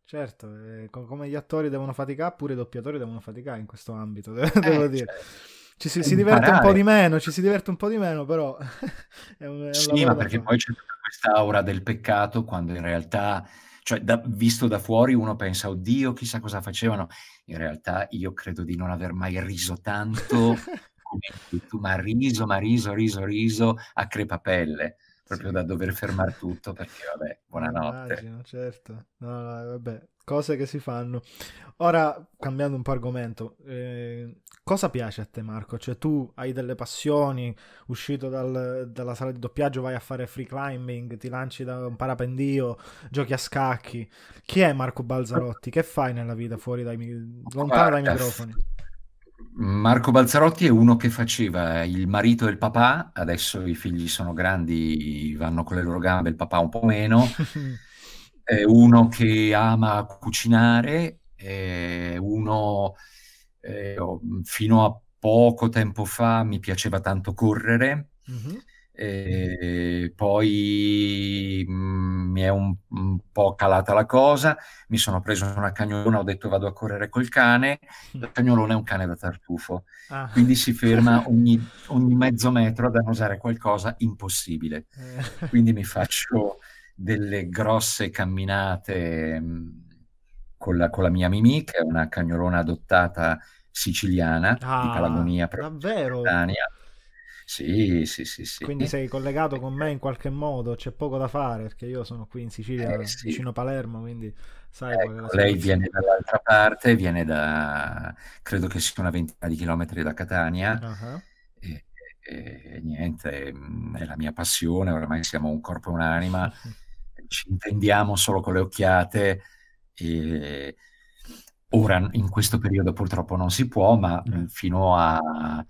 Certo, eh, come gli attori devono faticare, pure i doppiatori devono faticare in questo ambito, eh, devo eh, dire. Certo. Ci si, si diverte un po' di meno, ci si diverte un po' di meno, però... è un, è un sì, ma perché poi c'è tutta questa aura del peccato quando in realtà, cioè da, visto da fuori uno pensa, oddio, chissà cosa facevano. In realtà io credo di non aver mai riso tanto come tu, ma riso, ma riso, riso, riso a crepapelle proprio sì. da dover fermare tutto perché vabbè, buonanotte. Immagino, certo, no, no, vabbè, cose che si fanno. Ora, cambiando un po' argomento, eh, cosa piace a te Marco? Cioè tu hai delle passioni, uscito dal, dalla sala di doppiaggio vai a fare free climbing, ti lanci da un parapendio, giochi a scacchi. Chi è Marco Balzarotti? Che fai nella vita fuori dai, lontano Guarda, dai microfoni? Marco Balzarotti è uno che faceva il marito e il papà, adesso i figli sono grandi, vanno con le loro gambe, il papà un po' meno. è uno che ama cucinare, è uno eh, oh, fino a poco tempo fa mi piaceva tanto correre. Mm-hmm e poi mhmm, mi è un, un, po' calata la cosa, mi sono preso una cagnolona, ho detto vado a correre col cane, mm. la cagnolona è un cane da tartufo, ah. quindi si ferma ogni, ogni, mezzo metro ad annusare qualcosa impossibile. Eh. Quindi mi faccio delle grosse camminate mhmm, con, la, con la, mia Mimì, che è una cagnolona adottata siciliana ah, di Palagonia, davvero? Italia sì, sì, sì, sì. Quindi eh. sei collegato con me in qualche modo, c'è poco da fare perché io sono qui in Sicilia, eh, sì. vicino a Palermo, quindi sai... Ecco, lei viene dall'altra parte, viene da, credo che sia una ventina di chilometri da Catania. Uh-huh. E, e, niente, mm, è la mia passione, ormai siamo un corpo e un'anima, ci intendiamo solo con le occhiate. E... Ora in questo periodo purtroppo non si può, ma uh fino a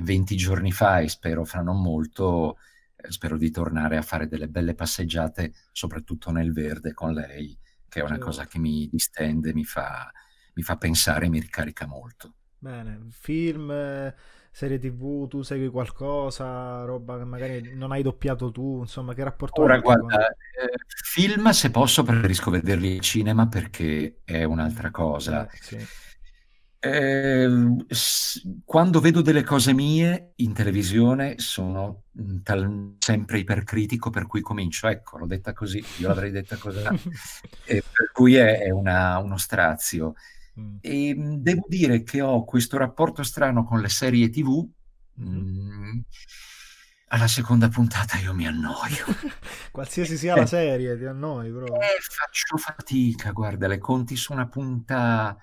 20 eh, giorni fa e spero fra non molto, eh, spero di tornare a fare delle belle passeggiate, soprattutto nel verde con lei, che è una certo. cosa che mi distende, mi fa, mi fa pensare e mi ricarica molto. Bene, film, eh, serie tv, tu segui qualcosa, roba che magari non hai doppiato tu, insomma, che rapporto Ora, Guarda, con... film se posso preferisco vederli al cinema perché è un'altra cosa. Eh, sì. Ehm, quando vedo delle cose mie in televisione sono mhmm, tal- sempre ipercritico, per cui comincio. Ecco, l'ho detta così, io l'avrei detta così, eh, per cui è, è una, uno strazio. Mm. E ehm, devo dire che ho questo rapporto strano con le serie TV. Mm-hmm. Mm, alla seconda puntata io mi annoio. Qualsiasi sia la eh. serie, ti annoi proprio. Eh, faccio fatica, guarda, le conti su una puntata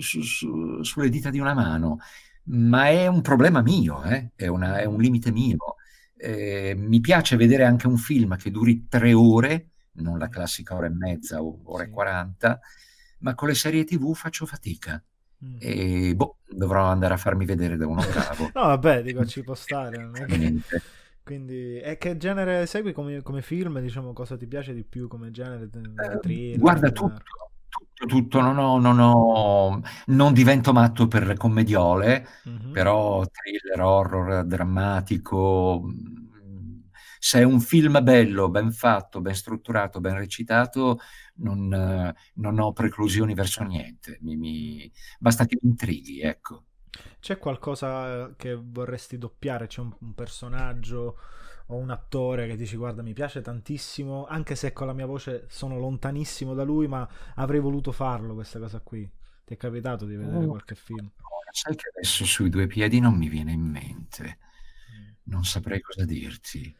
su, su, sulle dita di una mano, ma è un problema mio, eh? è, una, è, un limite mio. Eh, mi piace vedere anche un film che duri tre ore, non la classica ora e mezza o ora e quaranta, ma con le serie tv faccio fatica. Mm. E boh, dovrò andare a farmi vedere da un ottavo. no, vabbè, dico ci può stare. Non Quindi, e che genere segui come, come, film? Diciamo, cosa ti piace di più come genere? Eh, thriller, guarda thriller. tutto tutto, non ho, non ho, non divento matto per commediole, mm-hmm. però thriller, horror, drammatico. Se è un film bello, ben fatto, ben strutturato, ben recitato, non, non ho preclusioni verso niente. Mi, mi... Basta che mi intrighi, ecco. C'è qualcosa eh, che vorresti doppiare? C'è un, un personaggio? o un attore che dici guarda mi piace tantissimo, anche se con la mia voce sono lontanissimo da lui, ma avrei voluto farlo questa cosa qui. Ti è capitato di vedere oh, qualche film? Sai che adesso sui due piedi non mi viene in mente, mm. non saprei cosa dirti.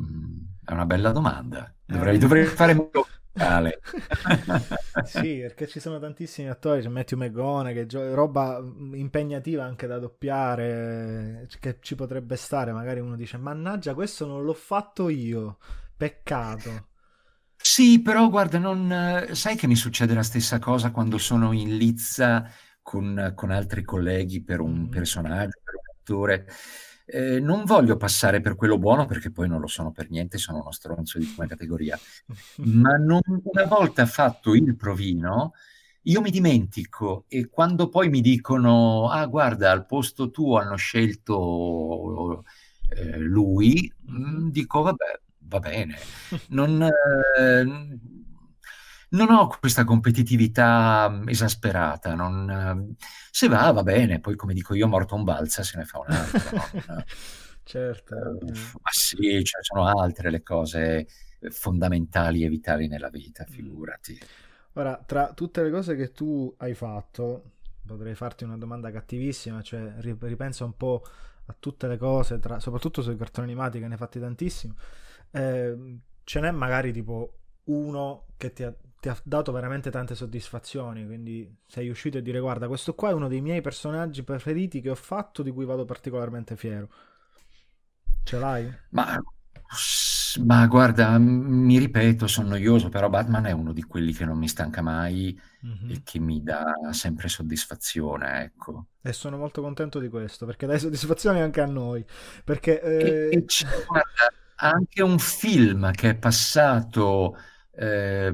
Mm, è una bella domanda. Dovrei, eh. dovrei fare molto Ale. sì, perché ci sono tantissimi attori, c'è Matthew McGonagall, gio- roba mm, impegnativa anche da doppiare, che ci potrebbe stare, magari uno dice, mannaggia, questo non l'ho fatto io, peccato. Sì, però guarda, non, sai che mi succede la stessa cosa quando sono in lizza con, con altri colleghi per un mm. personaggio, per un attore eh, non voglio passare per quello buono perché poi non lo sono per niente, sono uno stronzo di come categoria, ma non, una volta fatto il provino io mi dimentico e quando poi mi dicono ah guarda al posto tuo hanno scelto eh, lui, mm, dico vabbè va bene, non, eh, non ho questa competitività esasperata. Non, ehm, se va, va bene. Poi, come dico io, morto un Balza se ne fa un'altra. non, certo. Eh, eh. Ma sì, cioè, sono altre le cose eh, fondamentali e vitali nella vita, mm. figurati. Ora, tra tutte le cose che tu hai fatto, potrei farti una domanda cattivissima, cioè ripensa un po' a tutte le cose, tra, soprattutto sui cartoni animati che ne hai fatti tantissimi. Eh, ce n'è magari tipo uno che ti ha ti ha dato veramente tante soddisfazioni, quindi sei uscito a dire guarda, questo qua è uno dei miei personaggi preferiti che ho fatto, di cui vado particolarmente fiero. Ce l'hai? Ma, ma guarda, mi ripeto, sono noioso, però Batman è uno di quelli che non mi stanca mai mm-hmm. e che mi dà sempre soddisfazione, ecco. E sono molto contento di questo, perché dai soddisfazione anche a noi, perché... Eh... E, e c'è, anche un film che è passato eh,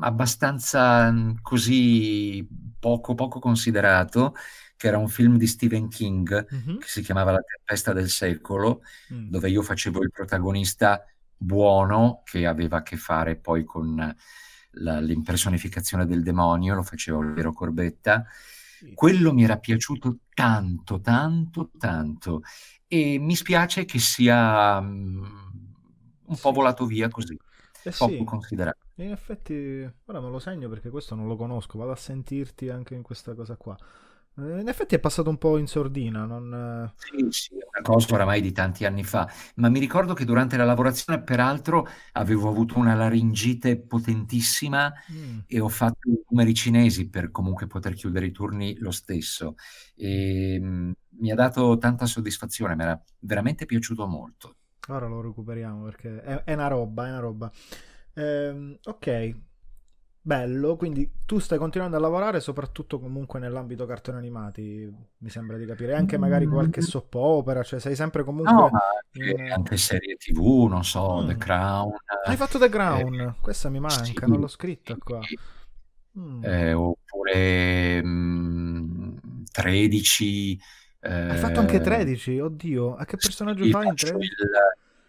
abbastanza mm, così poco, poco considerato, che era un film di Stephen King mm-hmm. che si chiamava La tempesta del secolo, mm. dove io facevo il protagonista buono che aveva a che fare poi con la, l'impersonificazione del demonio, lo faceva Olivero Corbetta. Quello mi era piaciuto tanto, tanto, tanto e mi spiace che sia um, un sì. po' volato via così eh poco sì. considerato. In effetti, ora me lo segno perché questo non lo conosco, vado a sentirti anche in questa cosa qua. Eh, in effetti è passato un po' in sordina. Non... Sì, sì, è una cosa oramai di tanti anni fa, ma mi ricordo che durante la lavorazione, peraltro, avevo avuto una laringite potentissima mm. e ho fatto i numeri cinesi per comunque poter chiudere i turni lo stesso. E, ehm, mh, mi ha dato tanta soddisfazione, mi era veramente piaciuto molto. Ecco, ora lo recuperiamo perché è, è una roba, è una roba. Ehm, ok, bello, quindi tu stai continuando a lavorare soprattutto comunque nell'ambito cartoni animati, mi sembra di capire, anche magari mm. qualche soppopera, cioè sei sempre comunque... No, in... anche serie tv, non so, mm. The Crown. Hai fatto The Crown, eh, questa mi manca, sì, non l'ho scritta qua. Eh, mm. Eh, oppure mh, mm, 13 hai fatto anche 13, eh, oddio, a che personaggio sì, fai in 13?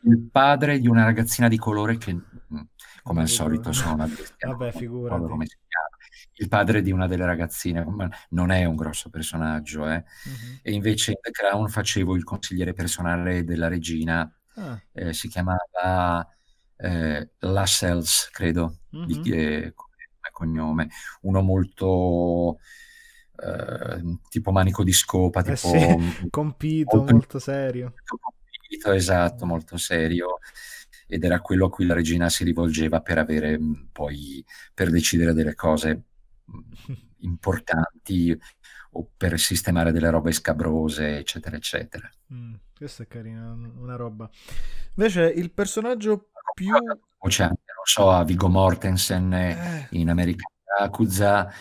Il, il, padre di una ragazzina di colore che, mm, come al solito, sono una Vabbè, figurati. il padre di una delle ragazzine, non è un grosso personaggio. Eh? Uh-huh. E invece in The Crown facevo il consigliere personale della regina, ah. eh, si chiamava eh, Lascelles, credo, uh-huh. di, eh, come cognome, uno molto eh, tipo manico di scopa, eh tipo... Sì, compito, molto, molto serio. Compito, esatto, molto serio ed era quello a cui la regina si rivolgeva per avere mm, poi per decidere delle cose mm, importanti o per sistemare delle robe scabrose, eccetera, eccetera. Mm, questa è carina, una roba. Invece il personaggio più... C'è anche, non so, a Vigo Mortensen eh. in America Yakuza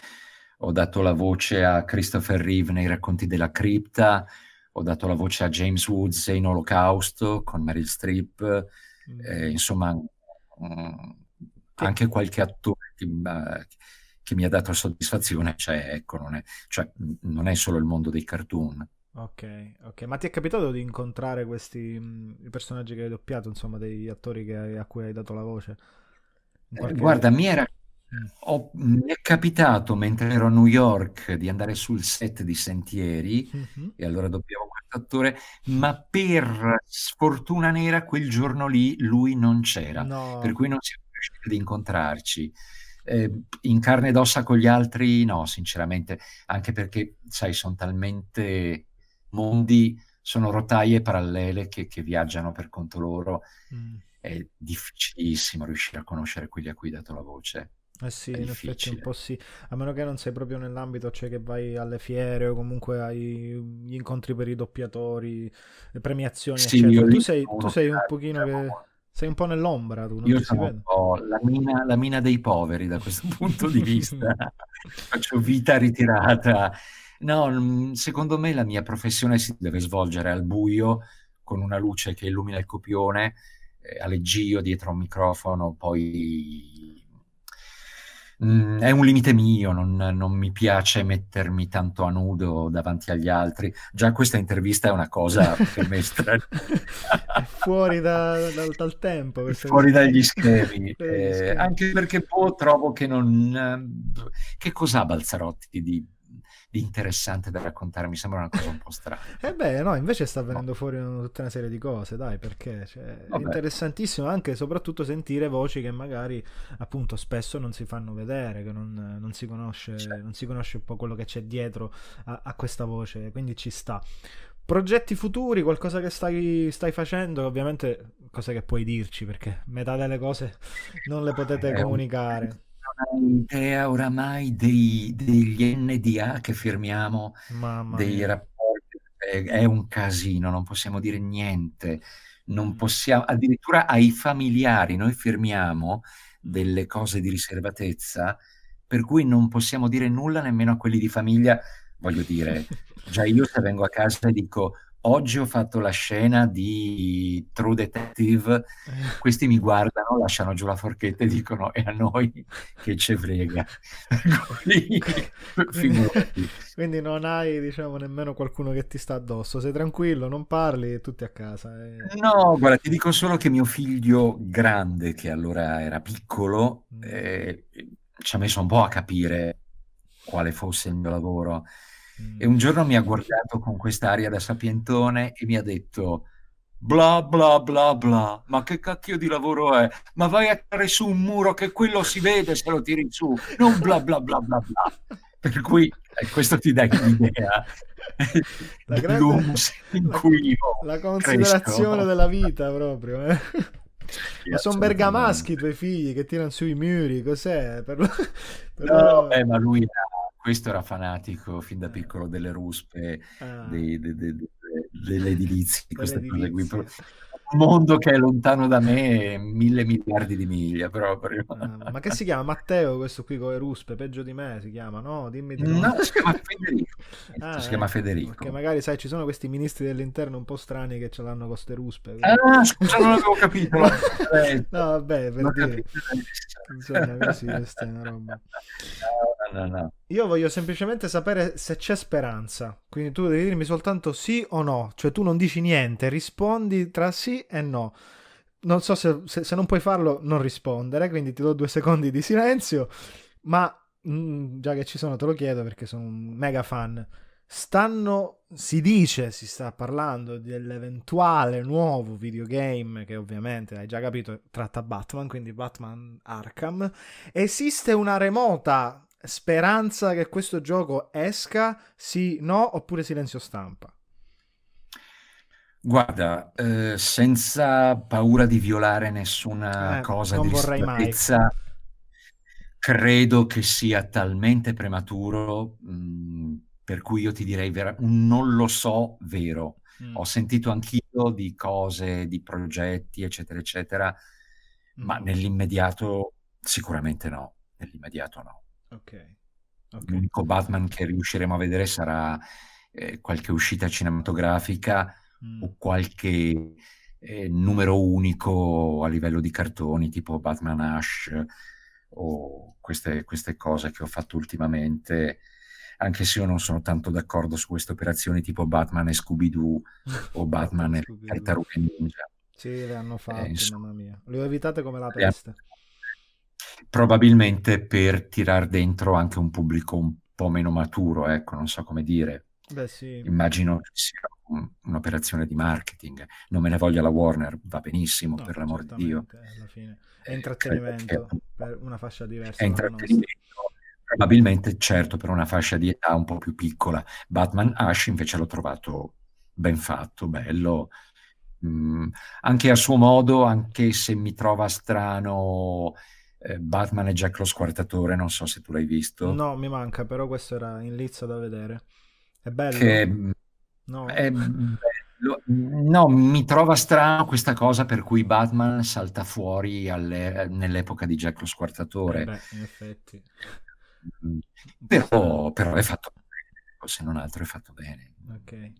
ho dato la voce a Christopher Reeve nei racconti della cripta, ho dato la voce a James Woods in Olocausto con Meryl Streep, mm. eh, insomma mh, mm, anche qualche attore che, mh, che, mi ha dato soddisfazione, cioè, ecco, non è, cioè, non è solo il mondo dei cartoon. Ok, ok, ma ti è capitato di incontrare questi mh, mm, personaggi che hai doppiato, insomma, degli attori che, a cui hai dato la voce? Eh, qualche... Eh, guarda, mi era ho, mi è capitato mentre ero a New York di andare sul set di Sentieri mm-hmm. e allora dobbiamo questo attore, ma per sfortuna nera quel giorno lì lui non c'era, no. per cui non siamo riusciti ad incontrarci. Eh, in carne ed ossa con gli altri no, sinceramente, anche perché, sai, sono talmente mondi, sono rotaie parallele che, che viaggiano per conto loro. Mm. È difficilissimo riuscire a conoscere quelli a cui hai dato la voce. Eh sì, in effetti un po' sì, a meno che non sei proprio nell'ambito, cioè che vai alle fiere o comunque agli incontri per i doppiatori, le premiazioni, sì, eccetera. Tu sei, tu sei un eh, pochino diciamo che... Sei un po' nell'ombra, tu non Io sono la mina, la mina dei poveri da questo punto di vista. Faccio vita ritirata. No, mm, secondo me la mia professione si deve svolgere al buio, con una luce che illumina il copione, eh, a leggio dietro un microfono, poi Mm, è un limite mio, non, non, mi piace mettermi tanto a nudo davanti agli altri. Già questa intervista è una cosa per me strana. fuori da, da, dal tempo. Fuori dagli eh, schemi. eh, anche perché poi boh, trovo che non... Eh, che cos'ha Balzarotti di di interessante da raccontare. Mi sembra una cosa un po' strana. e eh beh, no, invece sta venendo no. fuori tutta una serie di cose, dai, perché cioè, è interessantissimo anche e soprattutto sentire voci che magari appunto spesso non si fanno vedere, che non, non si, conosce, certo. non si conosce un po' quello che c'è dietro a, a questa voce, quindi ci sta. Progetti futuri, qualcosa che stai, stai, facendo, ovviamente cose che puoi dirci perché metà delle cose non le potete eh, comunicare idea oramai dei, degli NDA che firmiamo, dei mia. rapporti, è un casino, non possiamo dire niente, non possiamo, addirittura ai familiari noi firmiamo delle cose di riservatezza, per cui non possiamo dire nulla nemmeno a quelli di famiglia, voglio dire, già io se vengo a casa e dico oggi ho fatto la scena di True Detective, eh. questi mi guardano, lasciano giù la forchetta e dicono è a noi che ci frega. quindi, quindi, non hai diciamo nemmeno qualcuno che ti sta addosso, sei tranquillo, non parli, tutti a casa. Eh. No, guarda, ti dico solo che mio figlio grande, che allora era piccolo, mm. eh, ci ha messo un po' a capire quale fosse il mio lavoro. E un giorno mi ha guardato con quest'aria da sapientone e mi ha detto bla bla bla bla, ma che cacchio di lavoro è? Ma vai a tirare su un muro che quello si vede se lo tiri su, non bla bla bla bla bla. Per cui eh, questo ti dà un'idea la in cui la, la considerazione cresco. della vita proprio. Eh? Sì, sono bergamaschi i tuoi figli che tirano sui muri, cos'è? Per... Per... No, Però... beh, ma lui ha questo era fanatico fin da piccolo delle ruspe, ah. dei, de, de, de, delle edilizie, queste cose qui mondo che è lontano da me mille miliardi di miglia proprio. Ma che si chiama Matteo questo qui con le ruspe, peggio di me si chiama, no? Dimmi di no. si chiama Federico. Ah, si chiama eh, Federico. Perché magari sai ci sono questi ministri dell'interno un po' strani che ce l'hanno con queste ruspe. Quindi... Ah, scusa, non avevo capito. no, vabbè, per non dire. Insomma, roba. No, no, no. Io voglio semplicemente sapere se c'è speranza. Quindi tu devi dirmi soltanto sì o no, cioè tu non dici niente, rispondi tra sì e no. Non so se, se, se non puoi farlo, non rispondere, quindi ti do due secondi di silenzio, ma mh, mm, già che ci sono te lo chiedo perché sono un mega fan. Stanno, si dice, si sta parlando dell'eventuale nuovo videogame che ovviamente hai già capito tratta Batman, quindi Batman Arkham. Esiste una remota speranza che questo gioco esca? Sì, no, oppure silenzio stampa? Guarda, eh, senza paura di violare nessuna Eh, cosa non di vorrei mai. riservatezza, credo che sia talmente prematuro, mhmm, per cui io ti direi un non lo so vero. Mm. Ho sentito anch'io di cose, di progetti, eccetera, eccetera, ma mm. nell'immediato sicuramente no, nell'immediato no. ok. L'unico Batman che riusciremo a vedere sarà, ehm, qualche uscita cinematografica mm. o qualche eh, numero unico a livello di cartoni tipo Batman Ash o queste, queste cose che ho fatto ultimamente anche se io non sono tanto d'accordo su queste operazioni tipo Batman e Scooby-Doo o Batman e Tartaruga Ninja. Sì, le hanno eh, fatte, eh, insomma, mamma mia. Le ho evitate come la peste. Probabilmente per tirar dentro anche un pubblico un po' meno maturo, ecco, non so come dire. Beh, sì. Immagino che sia un, un'operazione di marketing. Non me ne voglia la Warner, va benissimo, no, per l'amor di Dio. È eh, intrattenimento eh, per una fascia diversa. È intrattenimento. Probabilmente, certo, per una fascia di età un po' più piccola. Batman Ash invece l'ho trovato ben fatto, bello, Mm, anche a suo modo, anche se mi trova strano. Eh, Batman e Jack lo squartatore, non so se tu l'hai visto. No, mi manca, però questo era in lizza da vedere. È bello. Che... No. È bello. no. mi trova strano questa cosa per cui Batman salta fuori alle... nell'epoca di Jack lo Squartatore. Eh beh, in effetti. Mm. Però, però è fatto se non altro è fatto bene. Ok,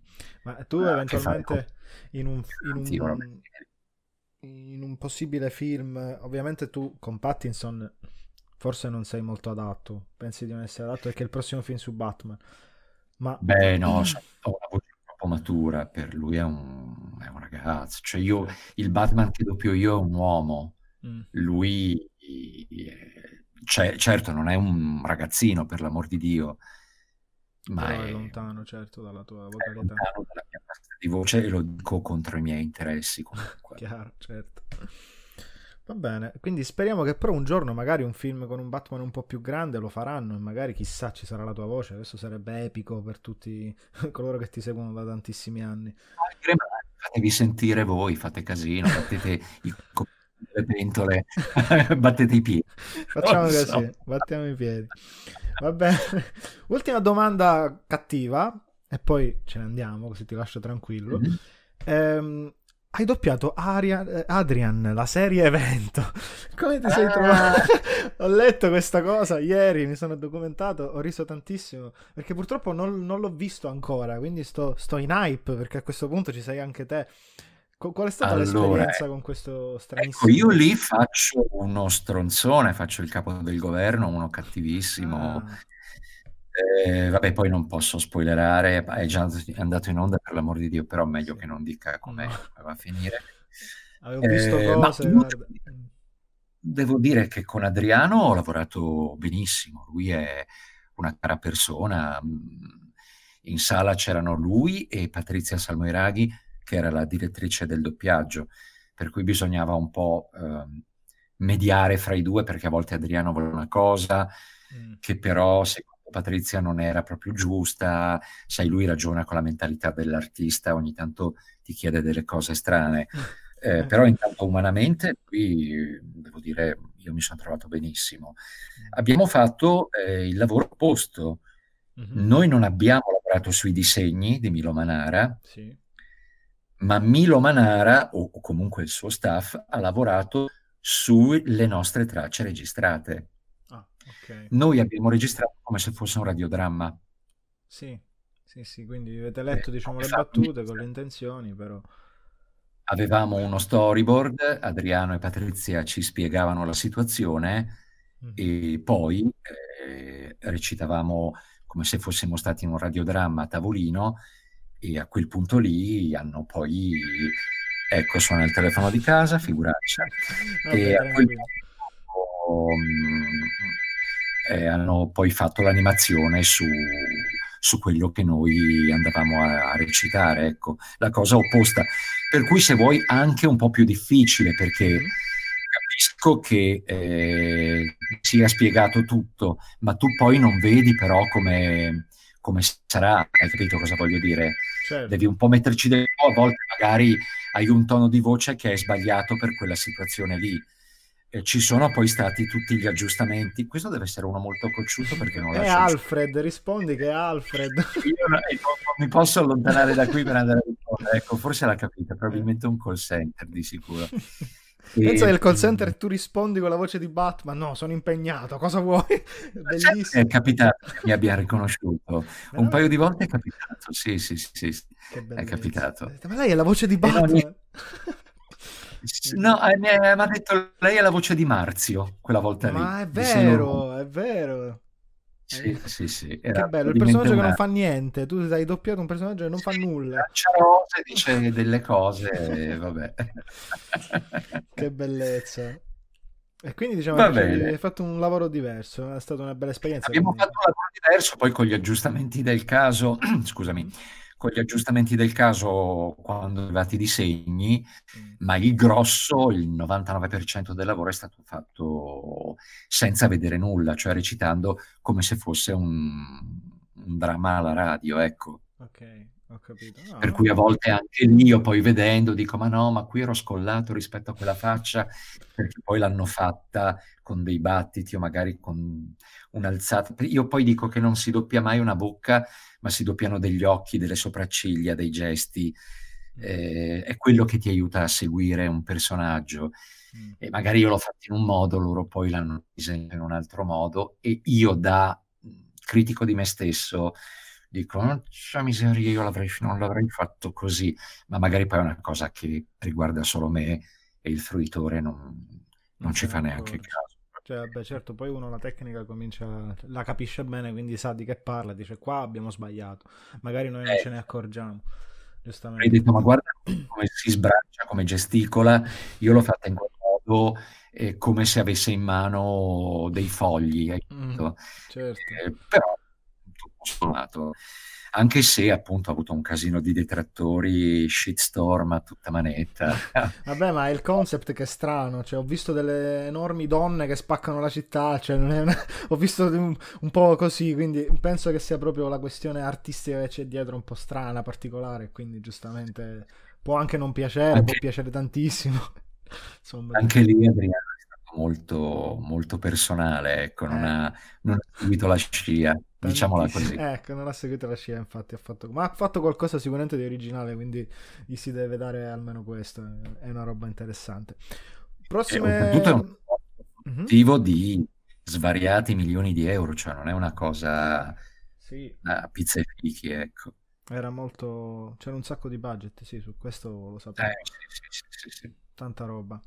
ma tu ah, eventualmente in un, in, un, in un, possibile film, ovviamente tu con Pattinson forse non sei molto adatto, pensi di non essere adatto è che il prossimo film su Batman, ma... Beh, no, mm. cioè, ho una voce troppo matura, per lui è un, è un ragazzo. Cioè io, il Batman che doppio io è un uomo, mm. lui... Eh, cioè, certo, non è un ragazzino, per l'amor di Dio, ma è, è, lontano, certo, dalla tua vocalità. È lontano dalla mia di voce e lo dico contro i miei interessi, comunque. Chiaro, certo. Va bene, quindi speriamo che però un giorno magari un film con un Batman un po' più grande lo faranno e magari chissà ci sarà la tua voce, questo sarebbe epico per tutti coloro che ti seguono da tantissimi anni. Fatevi sentire voi, fate casino, battete i le pentole, battete i piedi. Facciamo così, so. battiamo i piedi. Va bene, ultima domanda cattiva e poi ce ne andiamo così ti lascio tranquillo. Mm-hmm. Ehm, hai doppiato Arian, Adrian, la serie evento. Come ti sei ah. trovato? ho letto questa cosa ieri, mi sono documentato, ho riso tantissimo, perché purtroppo non, non l'ho visto ancora, quindi sto, sto, in hype, perché a questo punto ci sei anche te. Qual è stata allora, l'esperienza eh, con questo ecco, stranissimo? Ecco, io lì faccio uno stronzone, faccio il capo del governo, uno cattivissimo... Ah eh, vabbè, poi non posso spoilerare, è già andato in onda per l'amor di Dio, però meglio che non dica come no. va a finire. Avevo eh, visto cose, ma, devo dire che con Adriano ho lavorato benissimo, lui è una cara persona. Mm, in sala c'erano lui e Patrizia Salmoiraghi, che era la direttrice del doppiaggio, per cui bisognava un po' eh, mediare fra i due, perché a volte Adriano vuole una cosa mm. che però secondo Patrizia non era proprio giusta, sai, lui ragiona con la mentalità dell'artista, ogni tanto ti chiede delle cose strane. Mm. Eh, eh, però intanto umanamente qui devo dire io mi sono trovato benissimo. Mm. Abbiamo fatto eh, il lavoro opposto. Mm-hmm. Noi non abbiamo lavorato sui disegni di Milo Manara, sì. ma Milo Manara o, o comunque il suo staff ha lavorato sulle nostre tracce registrate. Okay. Noi abbiamo registrato come se fosse un radiodramma. Sì, sì, sì, quindi avete letto eh, diciamo, le esatto. battute con le intenzioni, però... Avevamo uno storyboard, Adriano e Patrizia ci spiegavano la situazione mm-hmm. e poi eh, recitavamo come se fossimo stati in un radiodramma a tavolino e a quel punto lì hanno poi... Ecco, suona il telefono di casa, figuraccia. Vabbè, e a quel punto mm, eh, hanno poi fatto l'animazione su, su quello che noi andavamo a, a, recitare, ecco, la cosa opposta. Per cui se vuoi anche un po' più difficile perché mm. capisco che eh, sia spiegato tutto, ma tu poi non vedi però come, come sarà, hai capito cosa voglio dire? Certo. Devi un po' metterci dentro, a volte magari hai un tono di voce che è sbagliato per quella situazione lì eh, ci sono poi stati tutti gli aggiustamenti. Questo deve essere uno molto cocciuto perché non lo È Alfred, giusto. rispondi che è Alfred. Io eh, non, mi posso allontanare da qui per andare a rispondere. Ecco, forse l'ha capita, probabilmente un call center di sicuro. Pensa che il call center mm. tu rispondi con la voce di Batman, no, sono impegnato, cosa vuoi? Eh, certo Bellissimo. È capitato che mi abbia riconosciuto, un paio di volte è capitato, sì, sì, sì, sì. è capitato. Ma lei è la voce di Batman. No, eh, mi ha detto lei è la voce di Marzio quella volta lì. Ma è vero, è vero. Sì, sì, sì. Era che bello, il personaggio una... che non fa niente, tu hai doppiato un personaggio che non sì, fa nulla. Ciarose dice delle cose, vabbè. che bellezza. E quindi diciamo che hai fatto un lavoro diverso, è stata una bella esperienza. Abbiamo quindi. fatto un lavoro diverso, poi con gli aggiustamenti del caso, scusami, con gli aggiustamenti del caso quando arrivati i disegni, mm. ma il grosso, il 99% del lavoro è stato fatto senza vedere nulla, cioè recitando come se fosse un, un dramma alla radio, ecco. Ok, Ah, per cui a volte anche lì io poi vedendo dico ma no, ma qui ero scollato rispetto a quella faccia, perché poi l'hanno fatta con dei battiti o magari con un'alzata. Io poi dico che non si doppia mai una bocca, ma si doppiano degli occhi, delle sopracciglia, dei gesti. Mm. Eh, è quello che ti aiuta a seguire un personaggio. Mm. E magari io l'ho fatto in un modo, loro poi l'hanno disegnato in un altro modo e io da mhmm, critico di me stesso dico, c'è miseria, io non l'avrei fatto così, ma magari poi è una cosa che riguarda solo me e il fruitore non, non ci fa neanche certo. caso. Cioè, beh, certo, poi uno la tecnica comincia, la capisce bene, quindi sa di che parla, dice qua abbiamo sbagliato, magari noi non eh. ce ne accorgiamo. Giustamente. Hai detto, ma guarda come si sbraccia, come gesticola, io l'ho fatta in quel modo eh, come se avesse in mano dei fogli, mm, certo. eh, però sommato, anche se appunto ha avuto un casino di detrattori, shitstorm a tutta manetta. Vabbè, ma è il concept che è strano, cioè, ho visto delle enormi donne che spaccano la città, cioè, una... ho visto un, un, po' così, quindi penso che sia proprio la questione artistica che c'è dietro un po' strana, particolare, quindi giustamente può anche non piacere, anche... può piacere tantissimo. Insomma, anche lì Adriano molto, molto personale, ecco, non, eh. ha, non ha seguito la scia diciamola così. Ecco, non ha seguito la scia, infatti, ha fatto... ma ha fatto qualcosa sicuramente di originale, quindi gli si deve dare almeno questo, è una roba interessante. Prossime... Eh, è un mhm. motivo di svariati milioni di euro, cioè non è una cosa sì. a pizzefichi, ecco. Era molto... c'era un sacco di budget, sì, su questo lo sapevo. Eh, sì, sì, sì, sì. Tanta roba.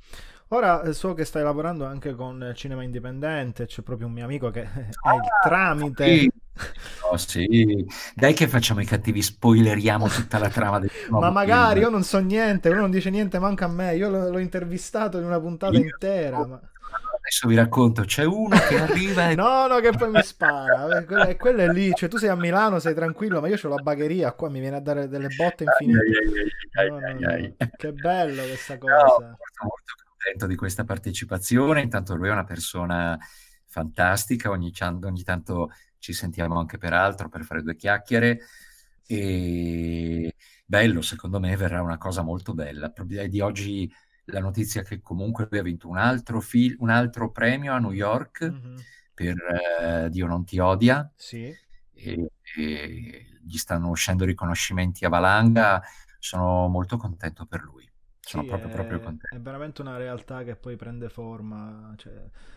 Ora eh, so che stai lavorando anche con Cinema Indipendente, c'è proprio un mio amico che ah, è il ah, tramite. Sì. Oh, sì. Dai che facciamo i cattivi, spoileriamo tutta la trama del film. Ma magari film. io non so niente, uno non dice niente, manca a me, io l'ho, l'ho intervistato in una puntata io... intera. Ma... Adesso vi racconto, c'è uno che arriva e... no, no, che poi mi spara. Eh, quello è, quello è lì, cioè tu sei a Milano, sei tranquillo, ma io ho la bagheria qua, mi viene a dare delle botte infinite. Ai, ai, ai, no, no, no. Che bello questa cosa. No, molto contento di questa partecipazione. Intanto lui è una persona fantastica, ogni, ogni tanto ci sentiamo anche per altro, per fare due chiacchiere. E bello, secondo me verrà una cosa molto bella. È di oggi la notizia che comunque lui ha vinto un altro, un altro premio a New York mm -hmm. per eh, Dio non ti odia. Sì. E, e gli stanno uscendo riconoscimenti a valanga. Sono molto contento per lui. Sono sì, proprio, è, proprio contento. È veramente una realtà che poi prende forma. Cioè,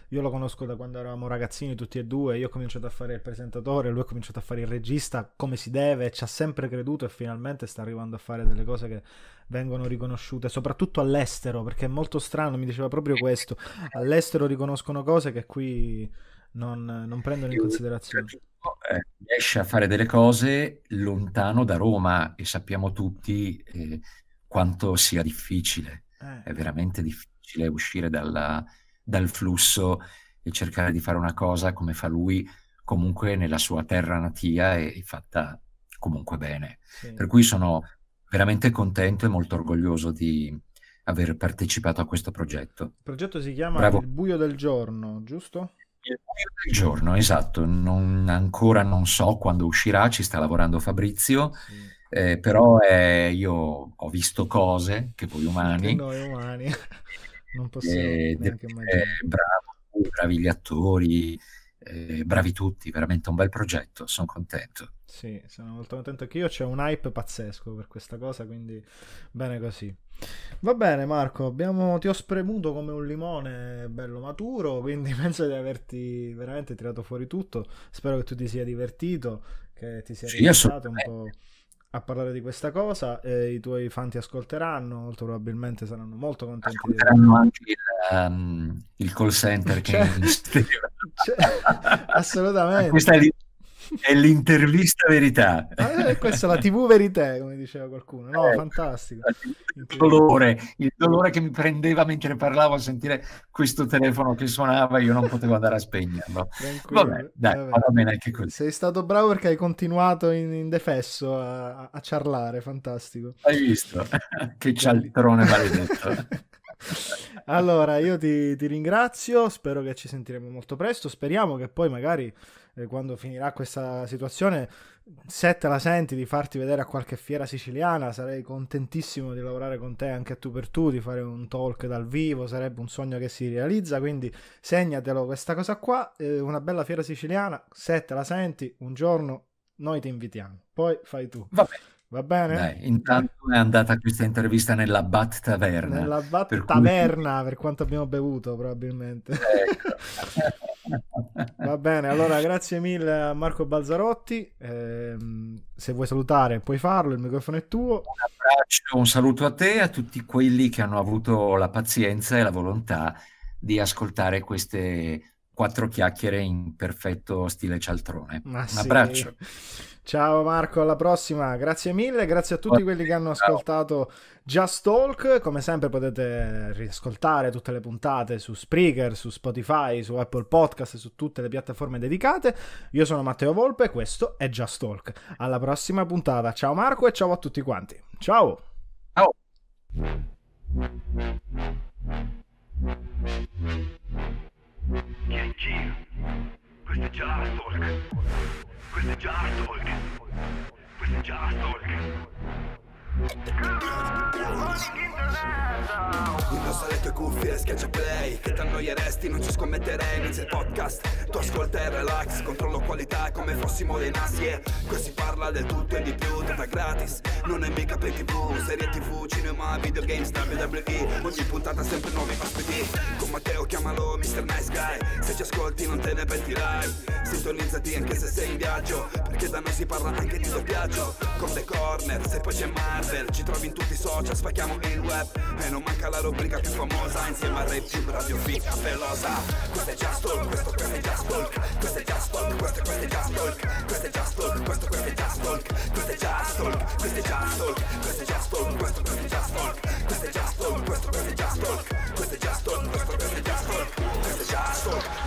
io lo conosco da quando eravamo ragazzini tutti e due. Io ho cominciato a fare il presentatore, lui ha cominciato a fare il regista come si deve. Ci ha sempre creduto e finalmente sta arrivando a fare delle cose che vengono riconosciute, soprattutto all'estero, perché è molto strano. Mi diceva proprio questo: all'estero riconoscono cose che qui non, non prendono in considerazione. Cioè, eh, riesce a fare delle cose lontano da Roma e sappiamo tutti eh, quanto sia difficile, eh. è veramente difficile uscire dalla, dal flusso e cercare di fare una cosa come fa lui, comunque nella sua terra natia e, fatta comunque bene. Sì. Per cui sono veramente contento e molto orgoglioso di aver partecipato a questo progetto. Il progetto si chiama Bravo. Il buio del giorno, giusto? Il buio del giorno, esatto. Non, ancora non so quando uscirà, ci sta lavorando Fabrizio. Sì eh, però eh, io ho visto cose che voi umani... Noi umani non possiamo eh, neanche immaginare. Eh, bravi, bravi gli attori, eh, bravi tutti, veramente un bel progetto, sono contento. Sì, sono molto contento che io c'è un hype pazzesco per questa cosa, quindi bene così. Va bene Marco, abbiamo, ti ho spremuto come un limone bello maturo, quindi penso di averti veramente tirato fuori tutto. Spero che tu ti sia divertito, che ti sia sì, rilassato un po' a parlare di questa cosa. Eh, I tuoi fan ti ascolteranno, molto probabilmente saranno molto contenti. Ascolteranno anche il, um, il call center cioè, cioè, assolutamente. Questa è l'idea è l'intervista verità. Ah, eh, questa è la TV verità, come diceva qualcuno. No, eh, fantastico. Il dolore, il dolore che mi prendeva mentre parlavo a sentire questo telefono che suonava, io non potevo andare a spegnerlo. Vabbè, dai, Vabbè. va bene anche così. Sei stato bravo perché hai continuato in, in defesso a, a ciarlare, fantastico. Hai visto? che cialtrone maledetto. allora, io ti, ti ringrazio, spero che ci sentiremo molto presto, speriamo che poi magari eh, quando finirà questa situazione, se te la senti di farti vedere a qualche fiera siciliana, sarei contentissimo di lavorare con te anche a tu per tu, di fare un talk dal vivo, sarebbe un sogno che si realizza, quindi segnatelo questa cosa qua, eh, una bella fiera siciliana, se te la senti un giorno noi ti invitiamo, poi fai tu. Vabbè. Va bene? Dai, intanto è andata questa intervista nella Bat Taverna. Nella Bat per Taverna, cui... per quanto abbiamo bevuto probabilmente. Ecco. Va bene, allora grazie mille a Marco Balzarotti. Eh, se vuoi salutare puoi farlo, il microfono è tuo. Un abbraccio, un saluto a te e a tutti quelli che hanno avuto la pazienza e la volontà di ascoltare queste quattro chiacchiere in perfetto stile cialtrone. Ma ah, un sì. abbraccio. Ciao Marco, alla prossima. Grazie mille, grazie a tutti Buon quelli che hanno ascoltato Just Talk. Come sempre potete riascoltare tutte le puntate su Spreaker, su Spotify, su Apple Podcast su tutte le piattaforme dedicate. Io sono Matteo Volpe e questo è Just Talk. Alla prossima puntata. Ciao Marco e ciao a tutti quanti. Ciao. Ciao. Yeah, yeah. Kustici Artwork. Kustici Artwork. Kustici Artwork. Indossa le tue cuffie, schiaccia play Che t'annoieresti, non ci scommetterei Inizia il podcast, tu ascolta e relax Controllo qualità come fossimo dei nasi yeah. Qui si parla del tutto e di più Tutta gratis, non è mica per tv Serie tv, cinema, videogames, WWE Ogni puntata sempre nuovi ospiti Con Matteo chiamalo Mr. Nice Guy Se ci ascolti non te ne pentirai Sintonizzati anche se sei in viaggio Perché da noi si parla anche di doppiaggio Con le corner, se poi c'è Mario diesel Ci trovi in tutti i social, spacchiamo il web E non manca la rubrica più famosa Insieme al Rave Radio Fica Velosa Questo è Just Talk, questo, questo è Just Talk Questo è Just Talk, questo, questo è Just Talk Questo è Just Talk, questo, questo è Just Talk Questo è Just Talk, questo è Just Talk Questo è Just Talk, questo, questo è Just Talk Questo è Just Talk, questo, questo è Just Talk Questo è Just Talk, questo, questo è Just Talk Questo è Just Talk